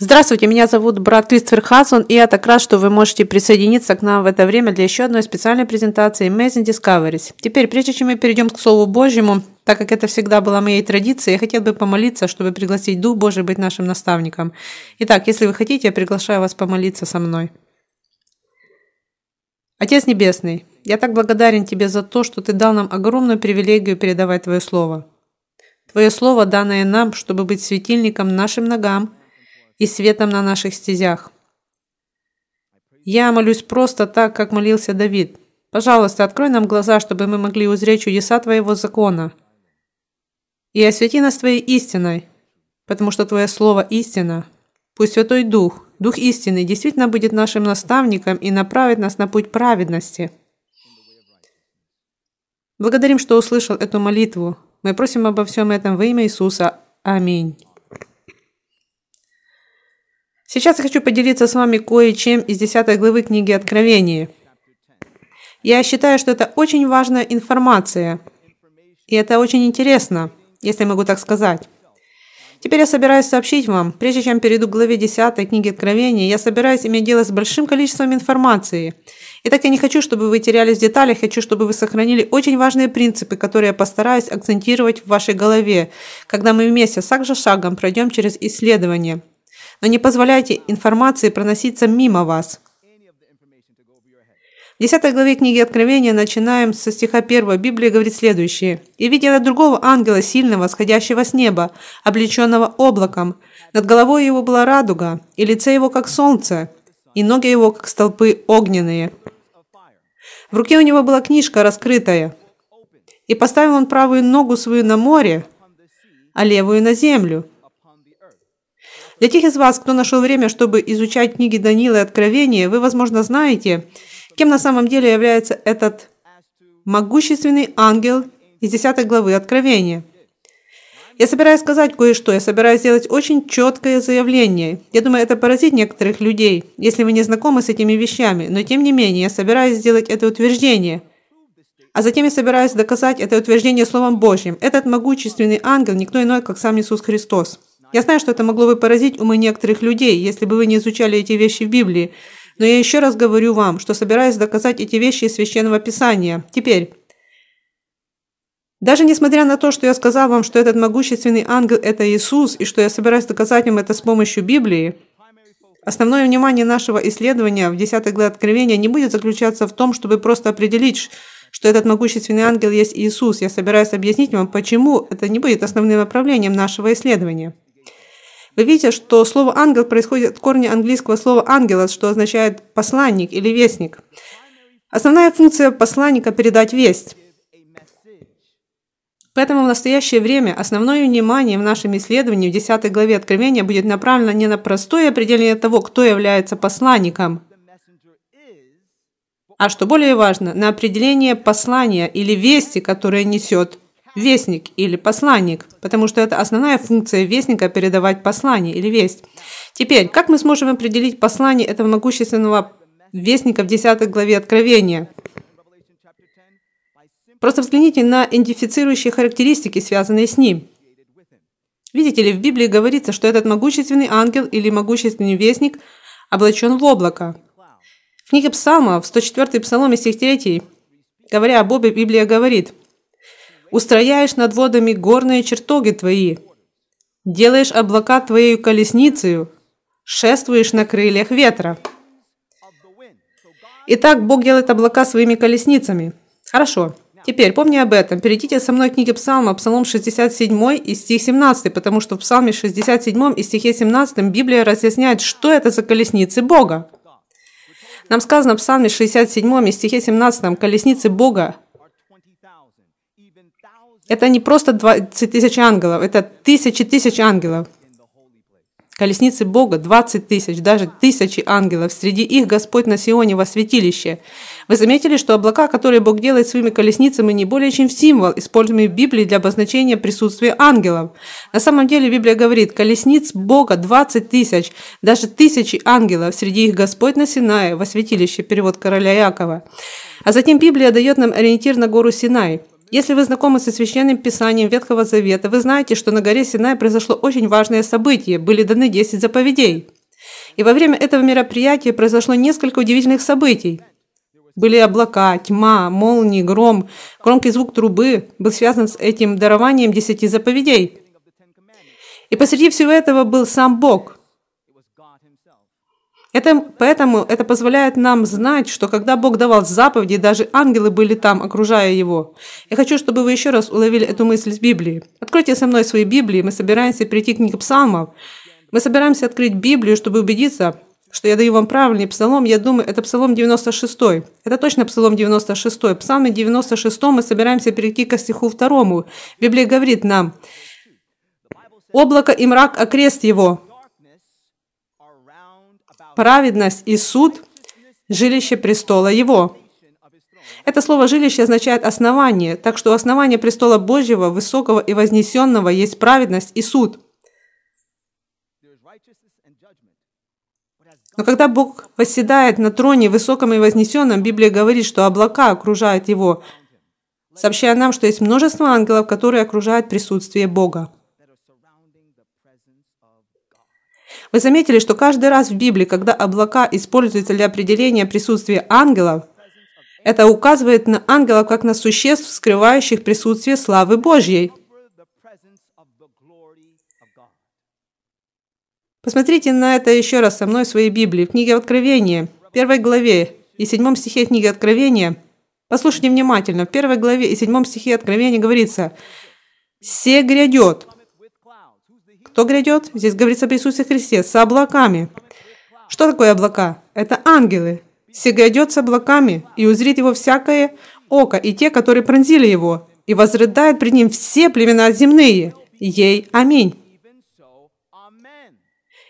Здравствуйте, меня зовут Брат Твистер Хазон, и я так рад, что вы можете присоединиться к нам в это время для еще одной специальной презентации Amazing Discoveries. Теперь, прежде чем мы перейдем к Слову Божьему, так как это всегда была моей традицией, я хотел бы помолиться, чтобы пригласить Дух Божий быть нашим наставником. Итак, если вы хотите, я приглашаю вас помолиться со мной. Отец Небесный, я так благодарен Тебе за то, что Ты дал нам огромную привилегию передавать Твое Слово. Твое Слово, данное нам, чтобы быть светильником нашим ногам – и светом на наших стезях. Я молюсь просто так, как молился Давид. Пожалуйста, открой нам глаза, чтобы мы могли узреть чудеса Твоего закона. И освети нас Твоей истиной, потому что Твое Слово – истина. Пусть Святой Дух, Дух истины, действительно будет нашим наставником и направит нас на путь праведности. Благодарим, что услышал эту молитву. Мы просим обо всем этом во имя Иисуса. Аминь. Сейчас я хочу поделиться с вами кое-чем из 10 главы книги Откровения. Я считаю, что это очень важная информация. И это очень интересно, если могу так сказать. Теперь я собираюсь сообщить вам, прежде чем перейду к главе 10 книги Откровения, я собираюсь иметь дело с большим количеством информации. И так я не хочу, чтобы вы терялись в деталях, хочу, чтобы вы сохранили очень важные принципы, которые я постараюсь акцентировать в вашей голове, когда мы вместе шаг за шагом пройдем через исследование но не позволяйте информации проноситься мимо вас. В 10 главе книги Откровения начинаем со стиха 1. Библия говорит следующее. «И видел я другого ангела, сильного, сходящего с неба, облеченного облаком. Над головой его была радуга, и лице его, как солнце, и ноги его, как столпы огненные. В руке у него была книжка раскрытая, и поставил он правую ногу свою на море, а левую на землю, для тех из вас, кто нашел время, чтобы изучать книги Даниила и Откровения, вы, возможно, знаете, кем на самом деле является этот могущественный ангел из 10 главы Откровения. Я собираюсь сказать кое-что, я собираюсь сделать очень четкое заявление. Я думаю, это поразит некоторых людей, если вы не знакомы с этими вещами, но тем не менее, я собираюсь сделать это утверждение. А затем я собираюсь доказать это утверждение Словом Божьим. Этот могущественный ангел никто иной, как сам Иисус Христос. Я знаю, что это могло бы поразить умы некоторых людей, если бы вы не изучали эти вещи в Библии. Но я еще раз говорю вам, что собираюсь доказать эти вещи из Священного Писания. Теперь, даже несмотря на то, что я сказал вам, что этот могущественный ангел – это Иисус, и что я собираюсь доказать им это с помощью Библии, основное внимание нашего исследования в 10 главе Откровения не будет заключаться в том, чтобы просто определить, что этот могущественный ангел есть Иисус. Я собираюсь объяснить вам, почему это не будет основным направлением нашего исследования. Вы видите, что слово «ангел» происходит от корня английского слова «ангелос», что означает «посланник» или «вестник». Основная функция посланника – передать весть. Поэтому в настоящее время основное внимание в нашем исследовании в 10 главе Откровения будет направлено не на простое определение того, кто является посланником, а что более важно, на определение послания или вести, которое несет вестник или посланник, потому что это основная функция вестника – передавать послание или весть. Теперь, как мы сможем определить послание этого могущественного вестника в 10 главе Откровения? Просто взгляните на идентифицирующие характеристики, связанные с ним. Видите ли, в Библии говорится, что этот могущественный ангел или могущественный вестник облачен в облако. В книге Псалмов, 104 Псалом, стих 3, говоря об обе, Библия говорит – устрояешь над водами горные чертоги твои, делаешь облака твоею колесницею, шествуешь на крыльях ветра. Итак, Бог делает облака своими колесницами. Хорошо. Теперь помни об этом. Перейдите со мной к книге Псалма, Псалом 67 и стих 17, потому что в Псалме 67 и стихе 17 Библия разъясняет, что это за колесницы Бога. Нам сказано в Псалме 67 и стихе 17, колесницы Бога это не просто 20 тысяч ангелов, это тысячи тысяч ангелов. Колесницы Бога 20 тысяч, даже тысячи ангелов. Среди их Господь на Сионе во святилище. Вы заметили, что облака, которые Бог делает своими колесницами, не более чем символ, используемый в Библии для обозначения присутствия ангелов. На самом деле Библия говорит, колесниц Бога 20 тысяч, даже тысячи ангелов. Среди их Господь на Синае во святилище, перевод короля Якова. А затем Библия дает нам ориентир на гору Синай – если вы знакомы со священным писанием Ветхого Завета, вы знаете, что на горе Синай произошло очень важное событие, были даны 10 заповедей. И во время этого мероприятия произошло несколько удивительных событий. Были облака, тьма, молнии, гром. Громкий звук трубы был связан с этим дарованием десяти заповедей. И посреди всего этого был сам Бог. Это, поэтому это позволяет нам знать, что когда Бог давал заповеди, даже ангелы были там, окружая его. Я хочу, чтобы вы еще раз уловили эту мысль из Библии. Откройте со мной свои Библии, мы собираемся перейти к книге псалмов. Мы собираемся открыть Библию, чтобы убедиться, что я даю вам правильный псалом, я думаю, это псалом 96. Это точно псалом 96. Псалме 96 мы собираемся перейти к стиху 2. Библия говорит нам, «Облако и мрак окрест его, праведность и суд – жилище престола его. Это слово «жилище» означает «основание», так что основание престола Божьего, высокого и вознесенного есть праведность и суд. Но когда Бог восседает на троне высоком и вознесенном, Библия говорит, что облака окружают его, сообщая нам, что есть множество ангелов, которые окружают присутствие Бога. Вы заметили, что каждый раз в Библии, когда облака используются для определения присутствия ангелов, это указывает на ангелов как на существ, скрывающих присутствие славы Божьей. Посмотрите на это еще раз со мной в своей Библии, в книге Откровения, первой главе и седьмом стихе книги Откровения. Послушайте внимательно. В первой главе и седьмом стихе Откровения говорится «Се грядет, кто грядет? Здесь говорится о Иисусе Христе с облаками. Что такое облака? Это ангелы. Все грядет с облаками, и узрит его всякое око, и те, которые пронзили его, и возрыдают при ним все племена земные. Ей аминь.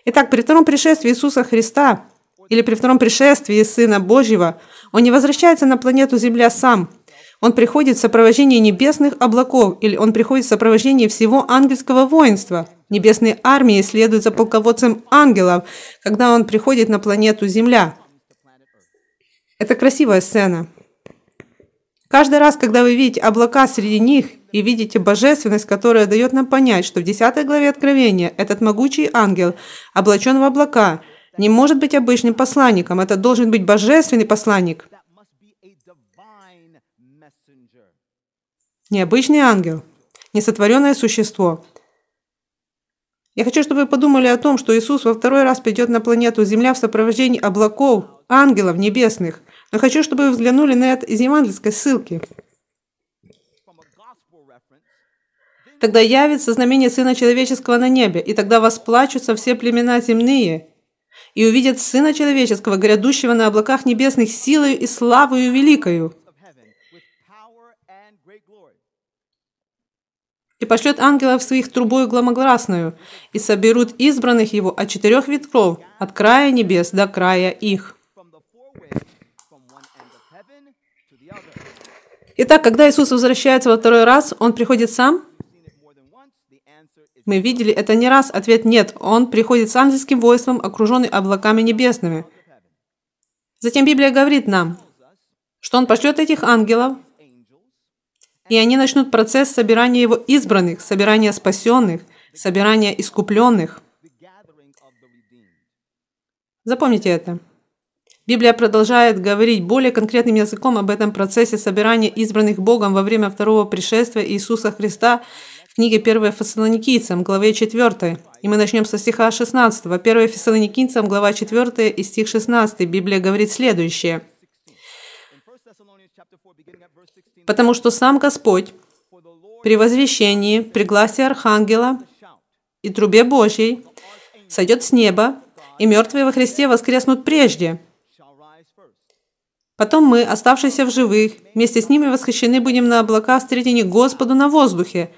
Итак, при втором пришествии Иисуса Христа или при втором пришествии Сына Божьего, Он не возвращается на планету Земля сам. Он приходит в сопровождении небесных облаков, или Он приходит в сопровождении всего ангельского воинства. Небесные армии следуют за полководцем ангелов, когда он приходит на планету Земля. Это красивая сцена. Каждый раз, когда вы видите облака среди них и видите божественность, которая дает нам понять, что в 10 главе Откровения этот могучий ангел облачен в облака, не может быть обычным посланником, это должен быть божественный посланник. Необычный ангел, несотворенное существо – я хочу, чтобы вы подумали о том, что Иисус во второй раз придет на планету Земля в сопровождении облаков, ангелов небесных. Но хочу, чтобы вы взглянули на это из евангельской ссылки. Тогда явится знамение Сына Человеческого на небе, и тогда восплачутся все племена земные, и увидят Сына Человеческого, грядущего на облаках небесных силою и славою великою. и пошлет ангелов своих трубою громогласную, и соберут избранных его от четырех ветров, от края небес до края их. Итак, когда Иисус возвращается во второй раз, Он приходит сам? Мы видели это не раз. Ответ нет. Он приходит с ангельским войском, окруженный облаками небесными. Затем Библия говорит нам, что Он пошлет этих ангелов, и они начнут процесс собирания его избранных, собирания спасенных, собирания искупленных. Запомните это. Библия продолжает говорить более конкретным языком об этом процессе собирания избранных Богом во время второго пришествия Иисуса Христа в книге 1 Фессалоникийцам, главе 4. И мы начнем со стиха 16. 1 Фессалоникийцам, глава 4 и стих 16. Библия говорит следующее – потому что сам Господь при возвещении, при гласе Архангела и трубе Божьей сойдет с неба, и мертвые во Христе воскреснут прежде. Потом мы, оставшиеся в живых, вместе с ними восхищены будем на облаках в встретении Господу на воздухе.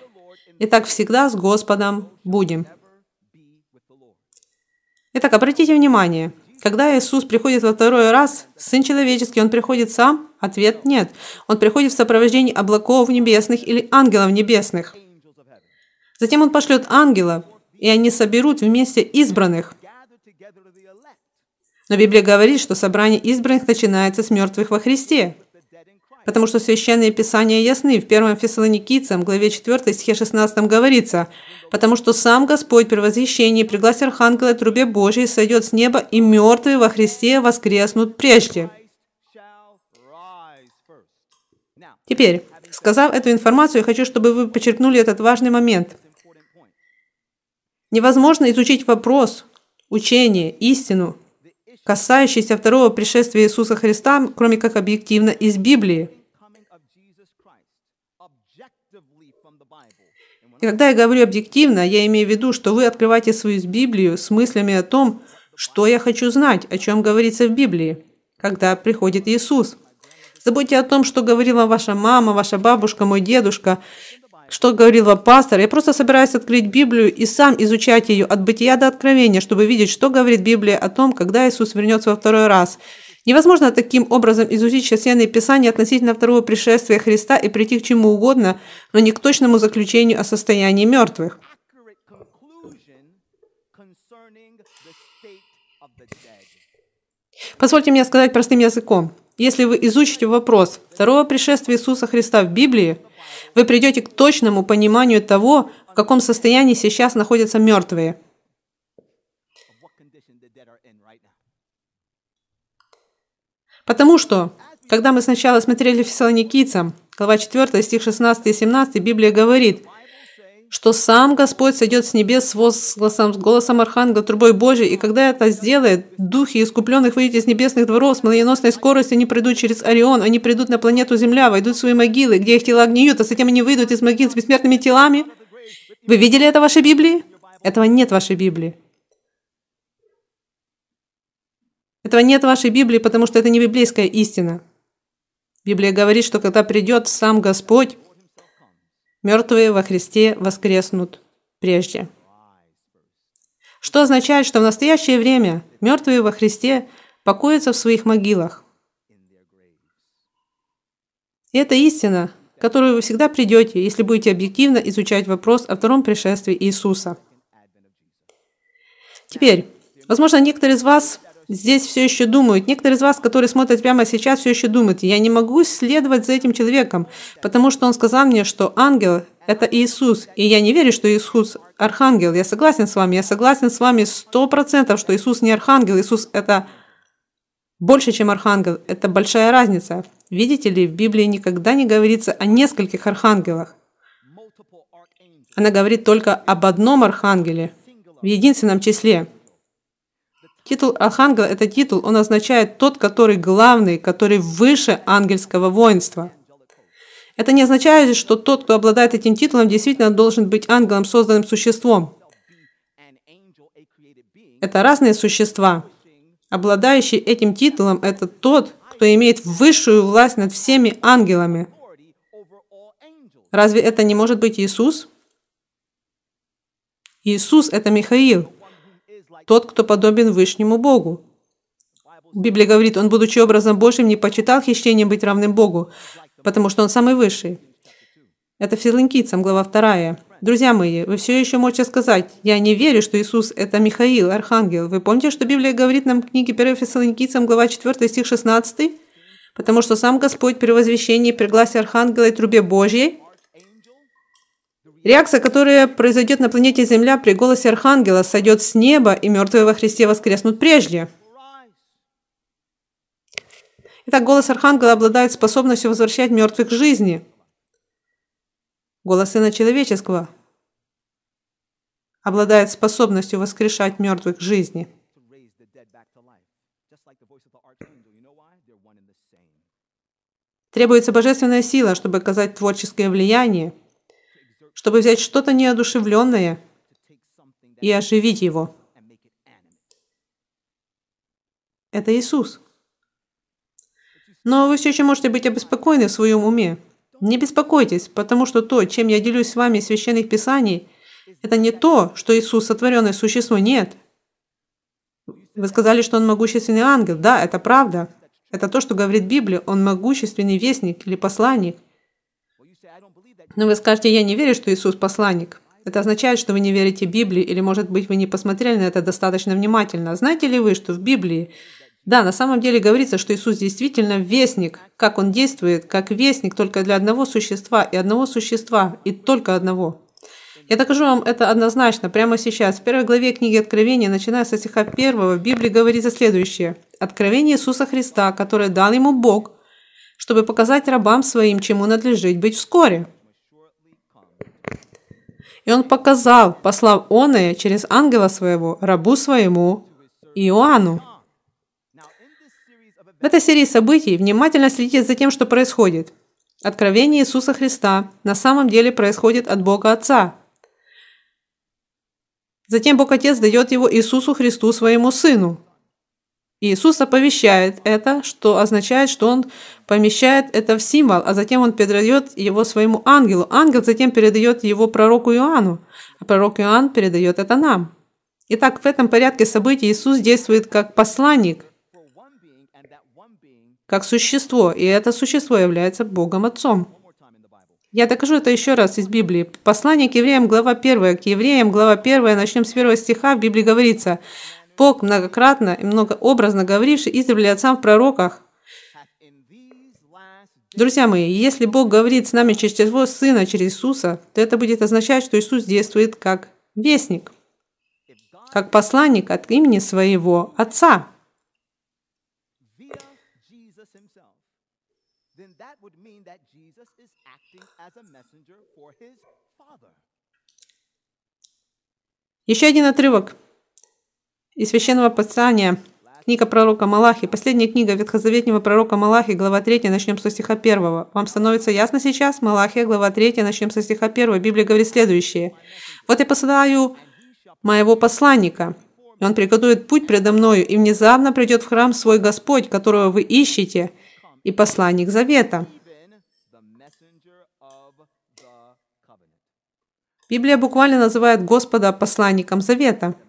И так всегда с Господом будем. Итак, обратите внимание, когда Иисус приходит во второй раз, Сын Человеческий, Он приходит сам? Ответ – нет. Он приходит в сопровождении облаков небесных или ангелов небесных. Затем Он пошлет ангелов, и они соберут вместе избранных. Но Библия говорит, что собрание избранных начинается с мертвых во Христе. Потому что Священные Писания ясны. В 1 Фессалоникийцам, главе 4, стихе 16 говорится, «Потому что сам Господь при возвещении пригласит архангела трубе Божией сойдет с неба, и мертвые во Христе воскреснут прежде». Теперь, сказав эту информацию, я хочу, чтобы вы подчеркнули этот важный момент. Невозможно изучить вопрос, учение, истину, касающиеся второго пришествия Иисуса Христа, кроме как объективно из Библии. И когда я говорю объективно, я имею в виду, что вы открываете свою Библию с мыслями о том, что я хочу знать, о чем говорится в Библии, когда приходит Иисус. Забудьте о том, что говорила ваша мама, ваша бабушка, мой дедушка что говорил вам пастор. Я просто собираюсь открыть Библию и сам изучать ее от бытия до откровения, чтобы видеть, что говорит Библия о том, когда Иисус вернется во второй раз. Невозможно таким образом изучить священные писания относительно второго пришествия Христа и прийти к чему угодно, но не к точному заключению о состоянии мертвых. Позвольте мне сказать простым языком. Если вы изучите вопрос второго пришествия Иисуса Христа в Библии, вы придете к точному пониманию того, в каком состоянии сейчас находятся мертвые. Потому что, когда мы сначала смотрели Фессалоникийцам, глава 4, стих 16 и 17, Библия говорит, что сам Господь сойдет с небес с возгласом, с голосом Архангела, трубой Божией, и когда это сделает, духи искупленных выйдут из небесных дворов, с молниеносной скоростью они пройдут через Орион, они придут на планету Земля, войдут в свои могилы, где их тела гниют, а затем они выйдут из могил с бессмертными телами. Вы видели это в вашей Библии? Этого нет в вашей Библии. Этого нет в вашей Библии, потому что это не библейская истина. Библия говорит, что когда придет сам Господь, Мертвые во Христе воскреснут прежде. Что означает, что в настоящее время мертвые во Христе покоятся в своих могилах. И это истина, которую вы всегда придете, если будете объективно изучать вопрос о втором пришествии Иисуса. Теперь, возможно, некоторые из вас здесь все еще думают. Некоторые из вас, которые смотрят прямо сейчас, все еще думают, я не могу следовать за этим человеком, потому что он сказал мне, что ангел – это Иисус. И я не верю, что Иисус – архангел. Я согласен с вами. Я согласен с вами сто процентов, что Иисус не архангел. Иисус – это больше, чем архангел. Это большая разница. Видите ли, в Библии никогда не говорится о нескольких архангелах. Она говорит только об одном архангеле в единственном числе – Титул архангела – это титул, он означает тот, который главный, который выше ангельского воинства. Это не означает, что тот, кто обладает этим титулом, действительно должен быть ангелом, созданным существом. Это разные существа. Обладающий этим титулом – это тот, кто имеет высшую власть над всеми ангелами. Разве это не может быть Иисус? Иисус – это Михаил тот, кто подобен Вышнему Богу. Библия говорит, он, будучи образом Божьим, не почитал хищением быть равным Богу, потому что он самый высший. Это Филинкийцам, глава 2. Друзья мои, вы все еще можете сказать, я не верю, что Иисус – это Михаил, Архангел. Вы помните, что Библия говорит нам в книге 1 Фессалоникийцам, глава 4, стих 16? Потому что сам Господь при возвещении при Архангела и трубе Божьей Реакция, которая произойдет на планете Земля при голосе Архангела, сойдет с неба, и мертвые во Христе воскреснут прежде. Итак, голос Архангела обладает способностью возвращать мертвых к жизни. Голос Сына Человеческого обладает способностью воскрешать мертвых к жизни. Требуется божественная сила, чтобы оказать творческое влияние – чтобы взять что-то неодушевленное и оживить его. Это Иисус. Но вы все еще можете быть обеспокоены в своем уме. Не беспокойтесь, потому что то, чем я делюсь с вами из священных писаний, это не то, что Иисус сотворенное существо. Нет. Вы сказали, что он могущественный ангел. Да, это правда. Это то, что говорит Библия. Он могущественный вестник или посланник – но вы скажете, я не верю, что Иисус посланник. Это означает, что вы не верите Библии, или, может быть, вы не посмотрели на это достаточно внимательно. Знаете ли вы, что в Библии, да, на самом деле говорится, что Иисус действительно вестник, как он действует, как вестник только для одного существа, и одного существа, и только одного. Я докажу вам это однозначно прямо сейчас. В первой главе книги Откровения, начиная со стиха 1, в Библии говорится следующее. «Откровение Иисуса Христа, которое дал ему Бог, чтобы показать рабам своим, чему надлежит быть вскоре». И он показал, послав оное через ангела своего, рабу своему, Иоанну. В этой серии событий внимательно следите за тем, что происходит. Откровение Иисуса Христа на самом деле происходит от Бога Отца. Затем Бог Отец дает его Иисусу Христу, своему Сыну. Иисус оповещает это, что означает, что он помещает это в символ, а затем он передает его своему ангелу. Ангел затем передает его пророку Иоанну, а пророк Иоанн передает это нам. Итак, в этом порядке событий Иисус действует как посланник, как существо, и это существо является Богом Отцом. Я докажу это еще раз из Библии. Послание к евреям, глава 1. К евреям, глава 1, начнем с первого стиха, в Библии говорится, Бог, многократно и многообразно говоривший издревле отцам в пророках. Друзья мои, если Бог говорит с нами через Его Сына, через Иисуса, то это будет означать, что Иисус действует как вестник, как посланник от имени своего Отца. Еще один отрывок и Священного Писания, книга пророка Малахи, последняя книга ветхозаветнего пророка Малахи, глава 3, начнем со стиха 1. Вам становится ясно сейчас? Малахия, глава 3, начнем со стиха 1. Библия говорит следующее. «Вот я посылаю моего посланника, и он приготовит путь предо мною, и внезапно придет в храм свой Господь, которого вы ищете, и посланник завета». Библия буквально называет Господа посланником завета –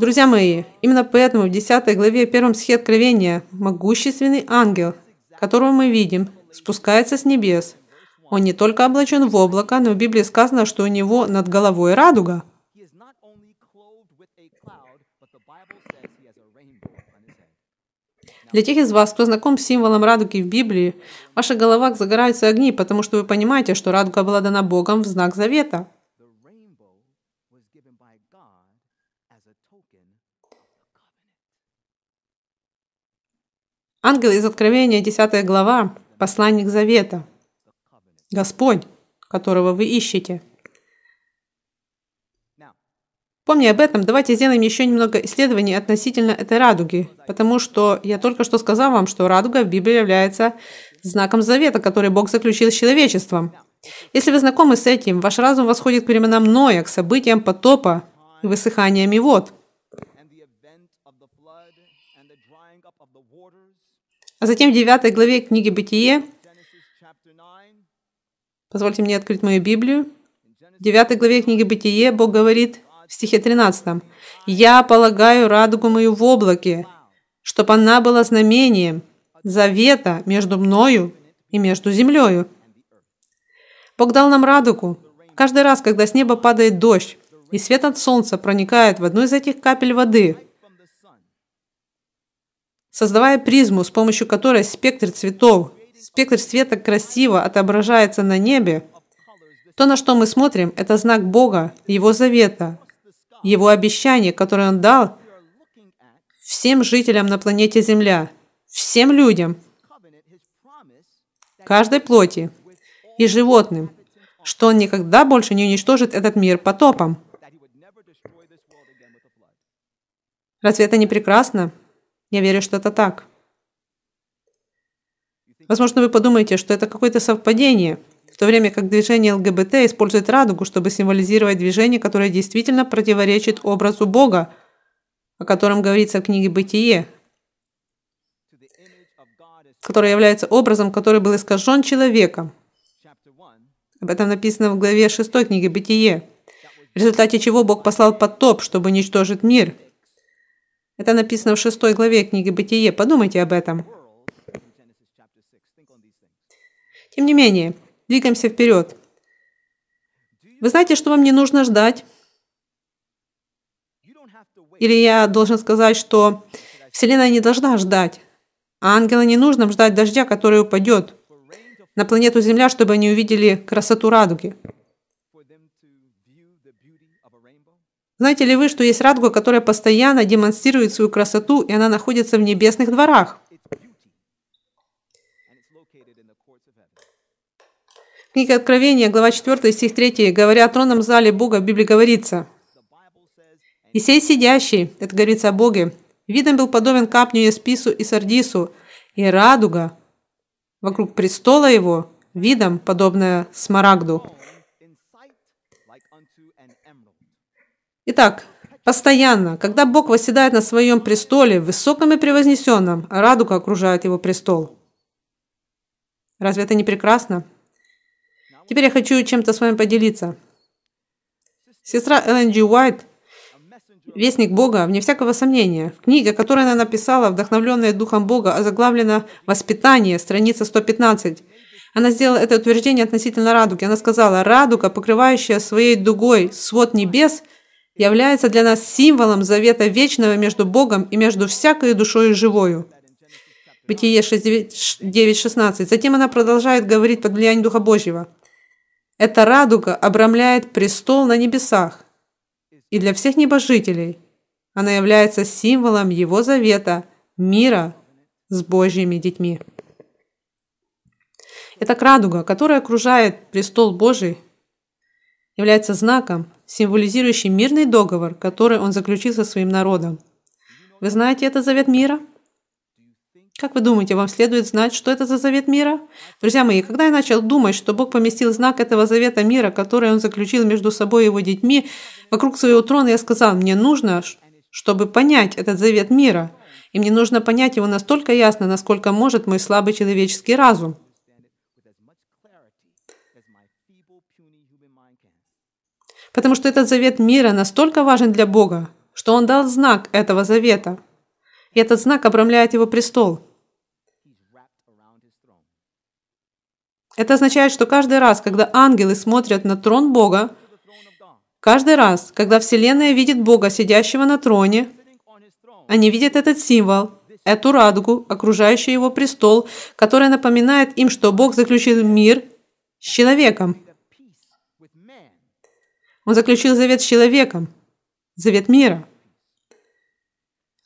Друзья мои, именно поэтому в 10 главе 1 стихе Откровения могущественный ангел, которого мы видим, спускается с небес. Он не только облачен в облако, но в Библии сказано, что у него над головой радуга. Для тех из вас, кто знаком с символом радуги в Библии, в ваших головах загораются огни, потому что вы понимаете, что радуга была дана Богом в знак завета – Ангел из Откровения, 10 глава, посланник Завета. Господь, которого вы ищете. Помня об этом, давайте сделаем еще немного исследований относительно этой радуги, потому что я только что сказал вам, что радуга в Библии является знаком завета, который Бог заключил с человечеством. Если вы знакомы с этим, ваш разум восходит к временам Ноя, к событиям потопа и высыханиями вод – А затем в 9 главе книги Бытие, позвольте мне открыть мою Библию, в 9 главе книги Бытие Бог говорит в стихе 13, «Я полагаю радугу мою в облаке, чтобы она была знамением завета между мною и между землею». Бог дал нам радугу. Каждый раз, когда с неба падает дождь, и свет от солнца проникает в одну из этих капель воды – создавая призму, с помощью которой спектр цветов, спектр света красиво отображается на небе, то, на что мы смотрим, это знак Бога, Его завета, Его обещание, которое Он дал всем жителям на планете Земля, всем людям, каждой плоти и животным, что Он никогда больше не уничтожит этот мир потопом. Разве это не прекрасно? Я верю, что это так. Возможно, вы подумаете, что это какое-то совпадение, в то время как движение ЛГБТ использует радугу, чтобы символизировать движение, которое действительно противоречит образу Бога, о котором говорится в книге «Бытие», которое является образом, который был искажен человеком. Об этом написано в главе 6 книги «Бытие», в результате чего Бог послал потоп, чтобы уничтожить мир – это написано в шестой главе книги «Бытие». Подумайте об этом. Тем не менее, двигаемся вперед. Вы знаете, что вам не нужно ждать? Или я должен сказать, что Вселенная не должна ждать, а ангела не нужно ждать дождя, который упадет на планету Земля, чтобы они увидели красоту радуги. Знаете ли вы, что есть радуга, которая постоянно демонстрирует свою красоту, и она находится в небесных дворах? Книга Откровения, глава 4, стих 3, говоря о тронном зале Бога, в Библии говорится, «И сей сидящий, это говорится о Боге, видом был подобен капню Еспису и Сардису, и радуга вокруг престола его, видом подобная Смарагду». Итак, постоянно, когда Бог восседает на своем престоле, высоком и превознесенном, а радуга окружает его престол. Разве это не прекрасно? Теперь я хочу чем-то с вами поделиться. Сестра Эллен Джи Уайт, вестник Бога, вне всякого сомнения, в книге, которую она написала, вдохновленная Духом Бога, озаглавлена «Воспитание», страница 115, она сделала это утверждение относительно радуги. Она сказала, радуга, покрывающая своей дугой свод небес, является для нас символом завета вечного между Богом и между всякой душой живою. Бытие 9.16. Затем она продолжает говорить под влиянием Духа Божьего. Эта радуга обрамляет престол на небесах. И для всех небожителей она является символом Его завета, мира с Божьими детьми. Итак, радуга, которая окружает престол Божий, является знаком, символизирующий мирный договор, который он заключил со своим народом. Вы знаете, это завет мира? Как вы думаете, вам следует знать, что это за завет мира? Друзья мои, когда я начал думать, что Бог поместил знак этого завета мира, который Он заключил между собой и Его детьми, вокруг своего трона, я сказал, мне нужно, чтобы понять этот завет мира. И мне нужно понять его настолько ясно, насколько может мой слабый человеческий разум. Потому что этот завет мира настолько важен для Бога, что Он дал знак этого завета. И этот знак обрамляет Его престол. Это означает, что каждый раз, когда ангелы смотрят на трон Бога, каждый раз, когда Вселенная видит Бога, сидящего на троне, они видят этот символ, эту радугу, окружающую его престол, которая напоминает им, что Бог заключил мир с человеком. Он заключил завет с человеком, завет мира.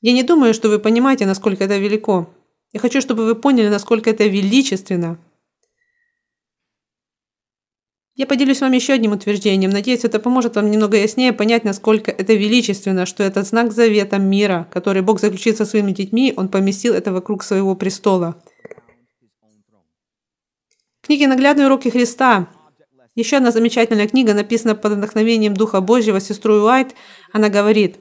Я не думаю, что вы понимаете, насколько это велико. Я хочу, чтобы вы поняли, насколько это величественно. Я поделюсь с вами еще одним утверждением. Надеюсь, это поможет вам немного яснее понять, насколько это величественно, что этот знак завета мира, который Бог заключил со своими детьми, Он поместил это вокруг своего престола. В книге «Наглядные уроки Христа» Еще одна замечательная книга написана под вдохновением Духа Божьего сестру Уайт. Она говорит,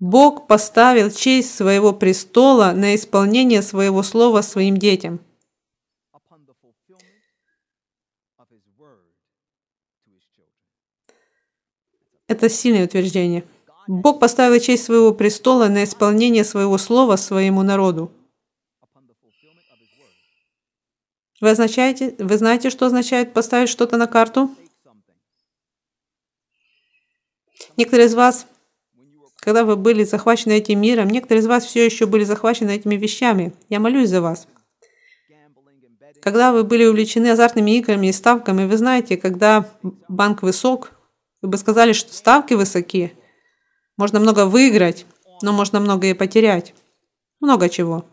Бог поставил честь своего престола на исполнение своего слова своим детям. Это сильное утверждение. Бог поставил честь своего престола на исполнение своего слова своему народу. Вы, означаете, вы знаете, что означает поставить что-то на карту? Некоторые из вас, когда вы были захвачены этим миром, некоторые из вас все еще были захвачены этими вещами. Я молюсь за вас. Когда вы были увлечены азартными играми и ставками, вы знаете, когда банк высок, вы бы сказали, что ставки высоки, можно много выиграть, но можно много и потерять. Много чего.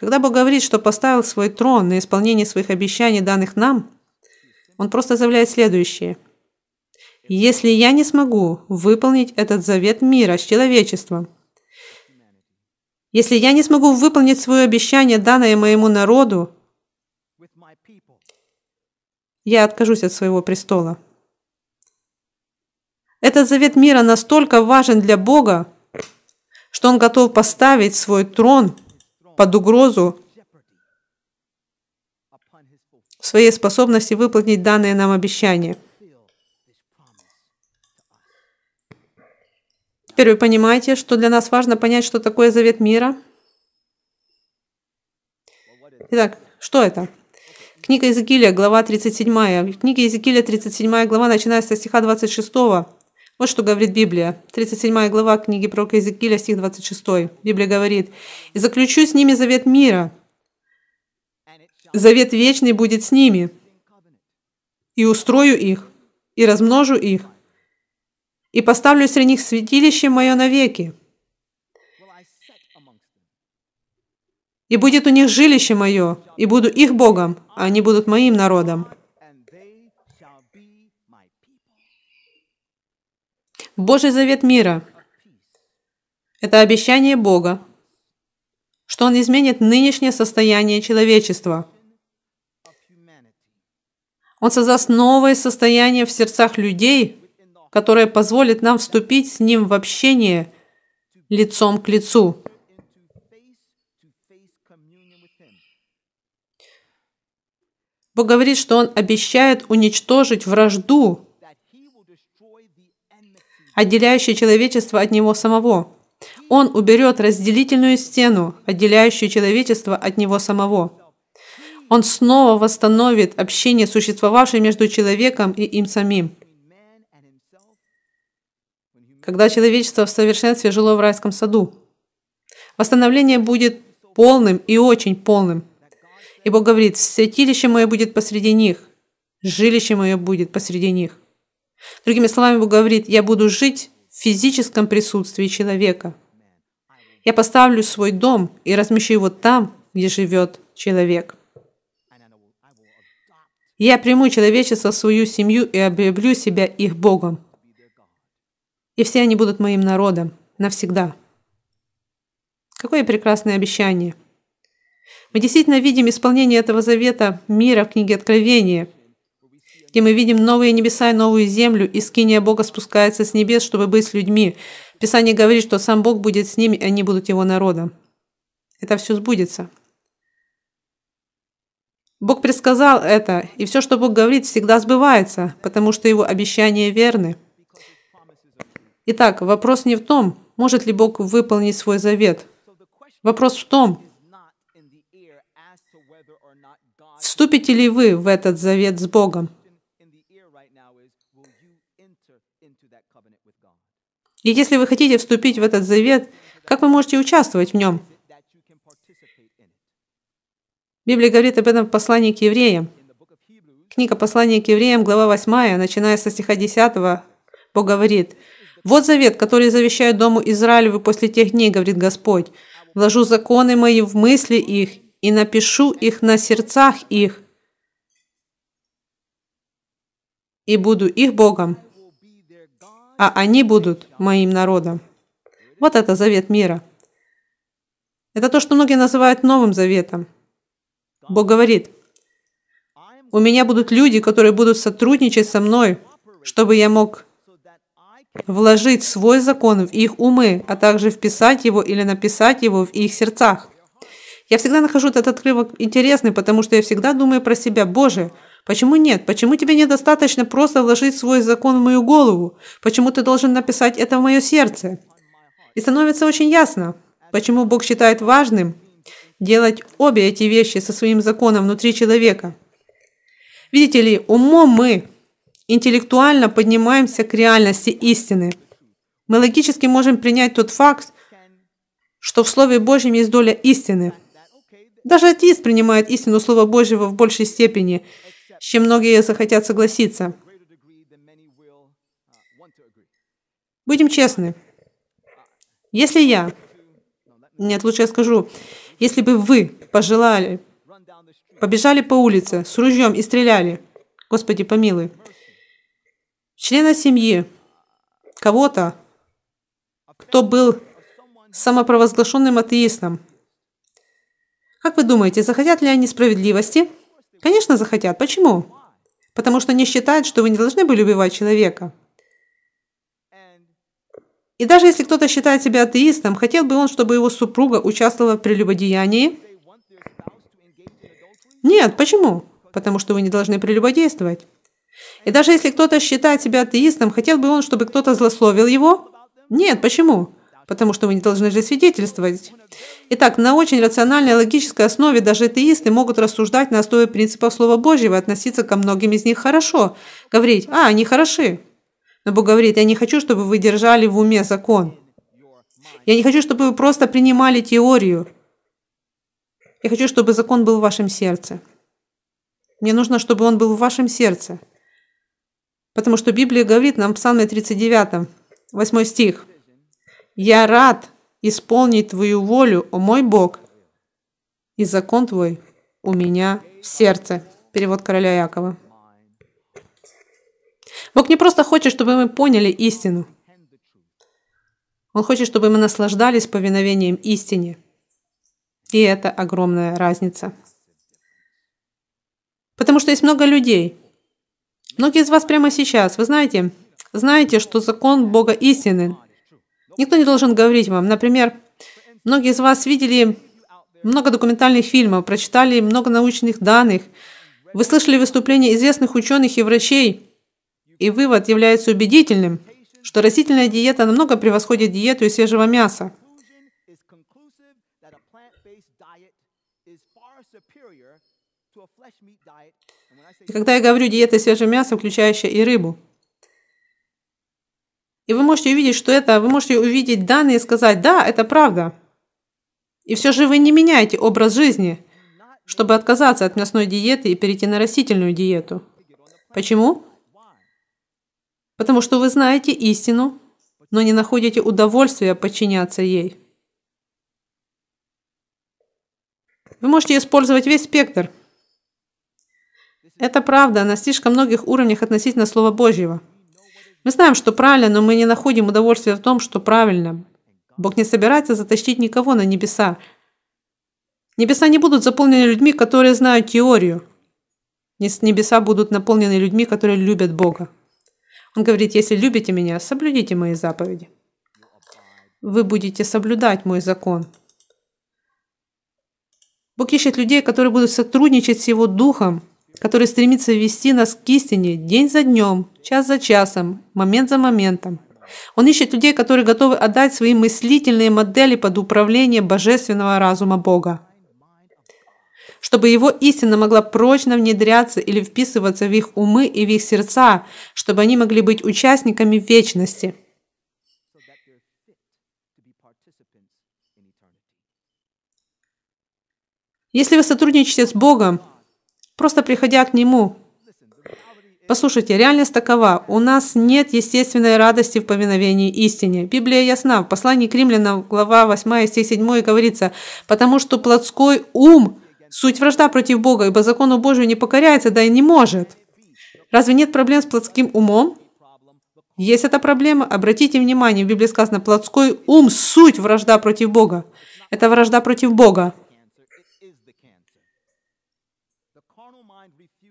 Когда Бог говорит, что поставил свой трон на исполнение своих обещаний, данных нам, Он просто заявляет следующее. «Если я не смогу выполнить этот завет мира с человечеством, если я не смогу выполнить свое обещание, данное моему народу, я откажусь от своего престола». Этот завет мира настолько важен для Бога, что Он готов поставить свой трон – под угрозу своей способности выполнить данное нам обещание. Теперь вы понимаете, что для нас важно понять, что такое завет мира. Итак, что это? Книга Иезекииля, глава 37. Книга Иезекииля, 37 глава, начинается со стиха 26. Вот что говорит Библия. 37 глава книги пророка Иезекииля, стих 26. Библия говорит, «И заключу с ними завет мира, завет вечный будет с ними, и устрою их, и размножу их, и поставлю среди них святилище мое навеки, и будет у них жилище мое, и буду их Богом, а они будут моим народом. Божий завет мира – это обещание Бога, что Он изменит нынешнее состояние человечества. Он создаст новое состояние в сердцах людей, которое позволит нам вступить с Ним в общение лицом к лицу. Бог говорит, что Он обещает уничтожить вражду отделяющий человечество от него самого. Он уберет разделительную стену, отделяющую человечество от него самого. Он снова восстановит общение, существовавшее между человеком и им самим. Когда человечество в совершенстве жило в райском саду, восстановление будет полным и очень полным. И Бог говорит, святилище мое будет посреди них, жилище мое будет посреди них. Другими словами, Бог говорит, я буду жить в физическом присутствии человека. Я поставлю свой дом и размещу его там, где живет человек. Я приму человечество в свою семью и объявлю себя их Богом. И все они будут моим народом навсегда. Какое прекрасное обещание. Мы действительно видим исполнение этого завета мира в книге Откровения – где мы видим новые небеса и новую землю, и скиния Бога спускается с небес, чтобы быть с людьми. Писание говорит, что сам Бог будет с ними, и они будут его народом. Это все сбудется. Бог предсказал это, и все, что Бог говорит, всегда сбывается, потому что его обещания верны. Итак, вопрос не в том, может ли Бог выполнить свой завет. Вопрос в том, вступите ли вы в этот завет с Богом. И если вы хотите вступить в этот завет, как вы можете участвовать в нем? Библия говорит об этом в послании к евреям. Книга послания к евреям, глава 8, начиная со стиха 10, Бог говорит, «Вот завет, который завещаю дому Израилеву после тех дней, говорит Господь, вложу законы мои в мысли их и напишу их на сердцах их, и буду их Богом, а они будут моим народом. Вот это завет мира. Это то, что многие называют Новым Заветом. Бог говорит, у меня будут люди, которые будут сотрудничать со мной, чтобы я мог вложить свой закон в их умы, а также вписать его или написать его в их сердцах. Я всегда нахожу этот отрывок интересный, потому что я всегда думаю про себя, Боже, Почему нет? Почему тебе недостаточно просто вложить свой закон в мою голову? Почему ты должен написать это в мое сердце? И становится очень ясно, почему Бог считает важным делать обе эти вещи со своим законом внутри человека. Видите ли, умом мы интеллектуально поднимаемся к реальности истины. Мы логически можем принять тот факт, что в Слове Божьем есть доля истины. Даже атеист принимает истину Слова Божьего в большей степени, с чем многие захотят согласиться. Будем честны. Если я... Нет, лучше я скажу. Если бы вы пожелали, побежали по улице с ружьем и стреляли, Господи помилуй, члена семьи, кого-то, кто был самопровозглашенным атеистом, как вы думаете, захотят ли они справедливости? Конечно, захотят. Почему? Потому что они считают, что вы не должны были убивать человека. И даже если кто-то считает себя атеистом, хотел бы он, чтобы его супруга участвовала в прелюбодеянии? Нет, почему? Потому что вы не должны прелюбодействовать. И даже если кто-то считает себя атеистом, хотел бы он, чтобы кто-то злословил его? Нет, почему? потому что мы не должны же свидетельствовать. Итак, на очень рациональной логической основе даже атеисты могут рассуждать на основе принципов Слова Божьего, и относиться ко многим из них хорошо, говорить «а, они хороши». Но Бог говорит «я не хочу, чтобы вы держали в уме закон». Я не хочу, чтобы вы просто принимали теорию. Я хочу, чтобы закон был в вашем сердце. Мне нужно, чтобы он был в вашем сердце. Потому что Библия говорит нам в Псалме 39, 8 стих. Я рад исполнить Твою волю, о мой Бог, и закон Твой у меня в сердце. Перевод короля Якова. Бог не просто хочет, чтобы мы поняли истину. Он хочет, чтобы мы наслаждались повиновением истине. И это огромная разница. Потому что есть много людей. Многие из вас прямо сейчас, вы знаете, знаете, что закон Бога истины Никто не должен говорить вам. Например, многие из вас видели много документальных фильмов, прочитали много научных данных, вы слышали выступления известных ученых и врачей, и вывод является убедительным, что растительная диета намного превосходит диету из свежего мяса. И когда я говорю диета из свежего мяса, включающая и рыбу, и вы можете увидеть, что это, вы можете увидеть данные и сказать, да, это правда. И все же вы не меняете образ жизни, чтобы отказаться от мясной диеты и перейти на растительную диету. Почему? Потому что вы знаете истину, но не находите удовольствия подчиняться ей. Вы можете использовать весь спектр. Это правда на слишком многих уровнях относительно Слова Божьего. Мы знаем, что правильно, но мы не находим удовольствия в том, что правильно. Бог не собирается затащить никого на небеса. Небеса не будут заполнены людьми, которые знают теорию. Небеса будут наполнены людьми, которые любят Бога. Он говорит, если любите меня, соблюдите мои заповеди. Вы будете соблюдать мой закон. Бог ищет людей, которые будут сотрудничать с Его Духом, который стремится вести нас к истине день за днем, час за часом, момент за моментом. Он ищет людей, которые готовы отдать свои мыслительные модели под управление божественного разума Бога, чтобы его истина могла прочно внедряться или вписываться в их умы и в их сердца, чтобы они могли быть участниками вечности. Если вы сотрудничаете с Богом, просто приходя к Нему. Послушайте, реальность такова. У нас нет естественной радости в поминовении истине. Библия ясна. В послании к римлянам, глава 8, стих 7 говорится, «Потому что плотской ум – суть вражда против Бога, ибо закону Божию не покоряется, да и не может». Разве нет проблем с плотским умом? Есть эта проблема. Обратите внимание, в Библии сказано, плотской ум – суть вражда против Бога. Это вражда против Бога.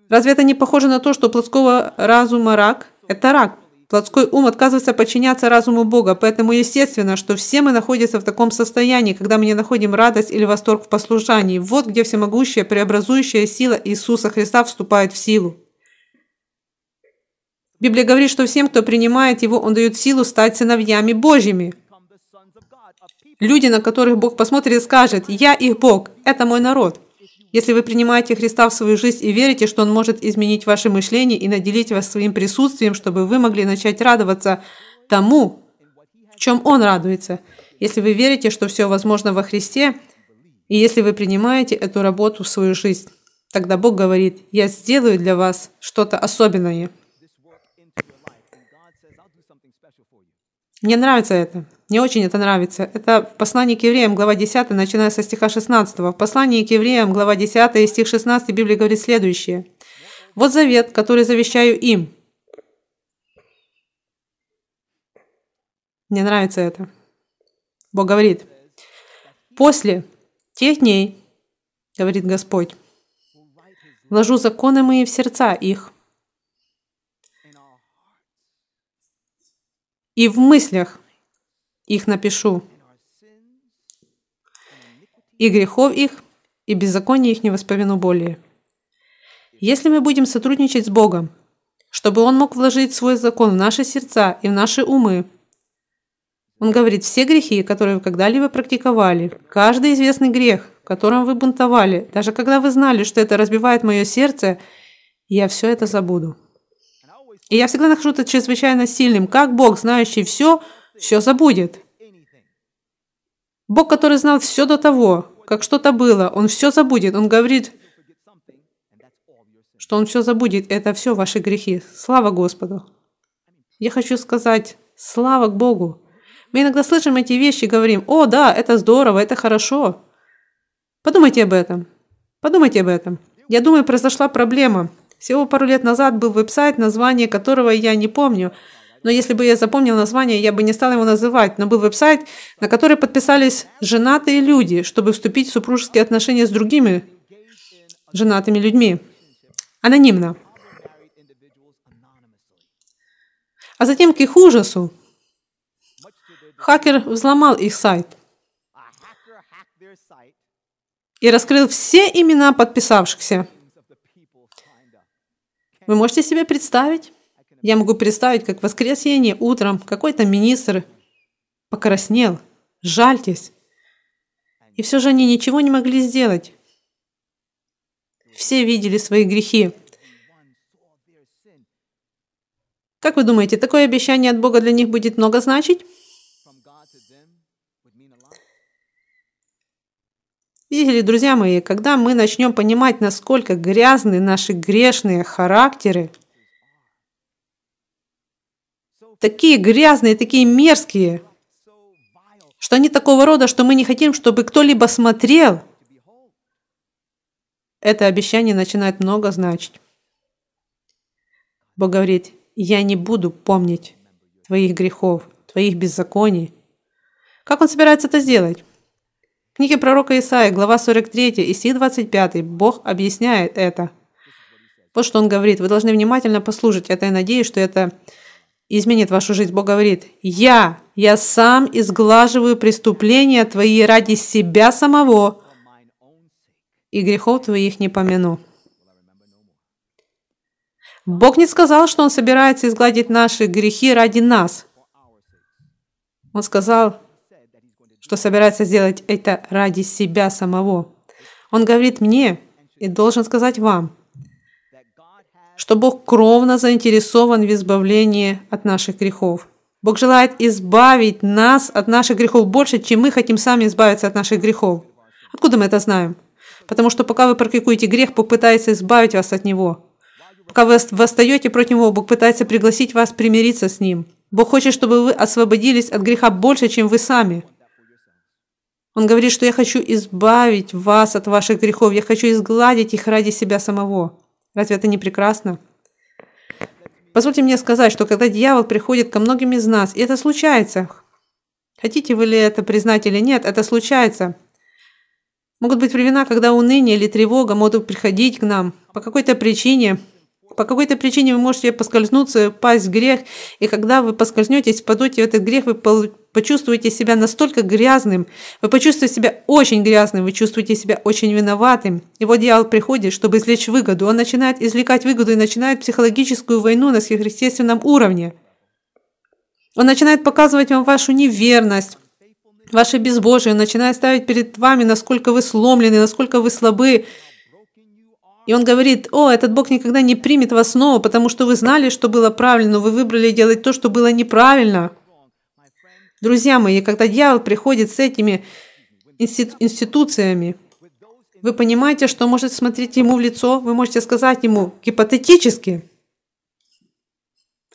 Разве это не похоже на то, что плотского разума рак? Это рак. Плотской ум отказывается подчиняться разуму Бога, поэтому естественно, что все мы находимся в таком состоянии, когда мы не находим радость или восторг в послушании. Вот где всемогущая преобразующая сила Иисуса Христа вступает в силу. Библия говорит, что всем, кто принимает Его, Он дает силу стать сыновьями Божьими. Люди, на которых Бог посмотрит скажет, «Я их Бог, это мой народ». Если вы принимаете Христа в свою жизнь и верите, что Он может изменить ваше мышление и наделить вас своим присутствием, чтобы вы могли начать радоваться тому, в чем Он радуется. Если вы верите, что все возможно во Христе, и если вы принимаете эту работу в свою жизнь, тогда Бог говорит, я сделаю для вас что-то особенное. Мне нравится это. Мне очень это нравится. Это в послании к евреям, глава 10, начиная со стиха 16. В послании к евреям, глава 10, стих 16, Библия говорит следующее. «Вот завет, который завещаю им». Мне нравится это. Бог говорит, «После тех дней, — говорит Господь, — вложу законы мои в сердца их, и в мыслях их напишу, и грехов их, и беззакония их не воспомину более. Если мы будем сотрудничать с Богом, чтобы Он мог вложить свой закон в наши сердца и в наши умы, он говорит, все грехи, которые вы когда-либо практиковали, каждый известный грех, которым вы бунтовали, даже когда вы знали, что это разбивает мое сердце, я все это забуду. И я всегда нахожу это чрезвычайно сильным, как Бог, знающий все, все забудет. Бог, который знал все до того, как что-то было, Он все забудет. Он говорит, что Он все забудет. Это все ваши грехи. Слава Господу. Я хочу сказать, слава к Богу. Мы иногда слышим эти вещи и говорим, о да, это здорово, это хорошо. Подумайте об этом. Подумайте об этом. Я думаю, произошла проблема. Всего пару лет назад был веб-сайт, название которого я не помню. Но если бы я запомнил название, я бы не стал его называть. Но был веб-сайт, на который подписались женатые люди, чтобы вступить в супружеские отношения с другими женатыми людьми. Анонимно. А затем, к их ужасу, хакер взломал их сайт и раскрыл все имена подписавшихся. Вы можете себе представить? Я могу представить, как в воскресенье утром какой-то министр покраснел. Жальтесь. И все же они ничего не могли сделать. Все видели свои грехи. Как вы думаете, такое обещание от Бога для них будет много значить? Видели, друзья мои, когда мы начнем понимать, насколько грязны наши грешные характеры – такие грязные, такие мерзкие, что они такого рода, что мы не хотим, чтобы кто-либо смотрел. Это обещание начинает много значить. Бог говорит, я не буду помнить твоих грехов, твоих беззаконий. Как он собирается это сделать? В книге пророка Исаия, глава 43 и стих 25, Бог объясняет это. Вот что он говорит. Вы должны внимательно послушать это. Я надеюсь, что это изменит вашу жизнь. Бог говорит, я, я сам изглаживаю преступления твои ради себя самого, и грехов твоих не помяну. Бог не сказал, что Он собирается изгладить наши грехи ради нас. Он сказал, что собирается сделать это ради себя самого. Он говорит мне и должен сказать вам – что Бог кровно заинтересован в избавлении от наших грехов. Бог желает избавить нас от наших грехов больше, чем мы хотим сами избавиться от наших грехов. Откуда мы это знаем? Потому что пока вы практикуете грех, Бог пытается избавить вас от него. Пока вы восстаете против него, Бог пытается пригласить вас примириться с ним. Бог хочет, чтобы вы освободились от греха больше, чем вы сами. Он говорит, что я хочу избавить вас от ваших грехов, я хочу изгладить их ради себя самого. Разве это не прекрасно? Позвольте мне сказать, что когда дьявол приходит ко многим из нас, и это случается, хотите вы ли это признать или нет, это случается. Могут быть времена, когда уныние или тревога могут приходить к нам по какой-то причине – по какой-то причине вы можете поскользнуться, пасть в грех, и когда вы поскользнетесь, падете в этот грех, вы почувствуете себя настолько грязным, вы почувствуете себя очень грязным, вы чувствуете себя очень виноватым. И вот дьявол приходит, чтобы извлечь выгоду. Он начинает извлекать выгоду и начинает психологическую войну на сверхъестественном уровне. Он начинает показывать вам вашу неверность, ваше безбожие, начинает ставить перед вами, насколько вы сломлены, насколько вы слабы, и он говорит, о, этот Бог никогда не примет вас снова, потому что вы знали, что было правильно, но вы выбрали делать то, что было неправильно. Друзья мои, когда дьявол приходит с этими институ- институциями, вы понимаете, что может смотреть ему в лицо, вы можете сказать ему гипотетически.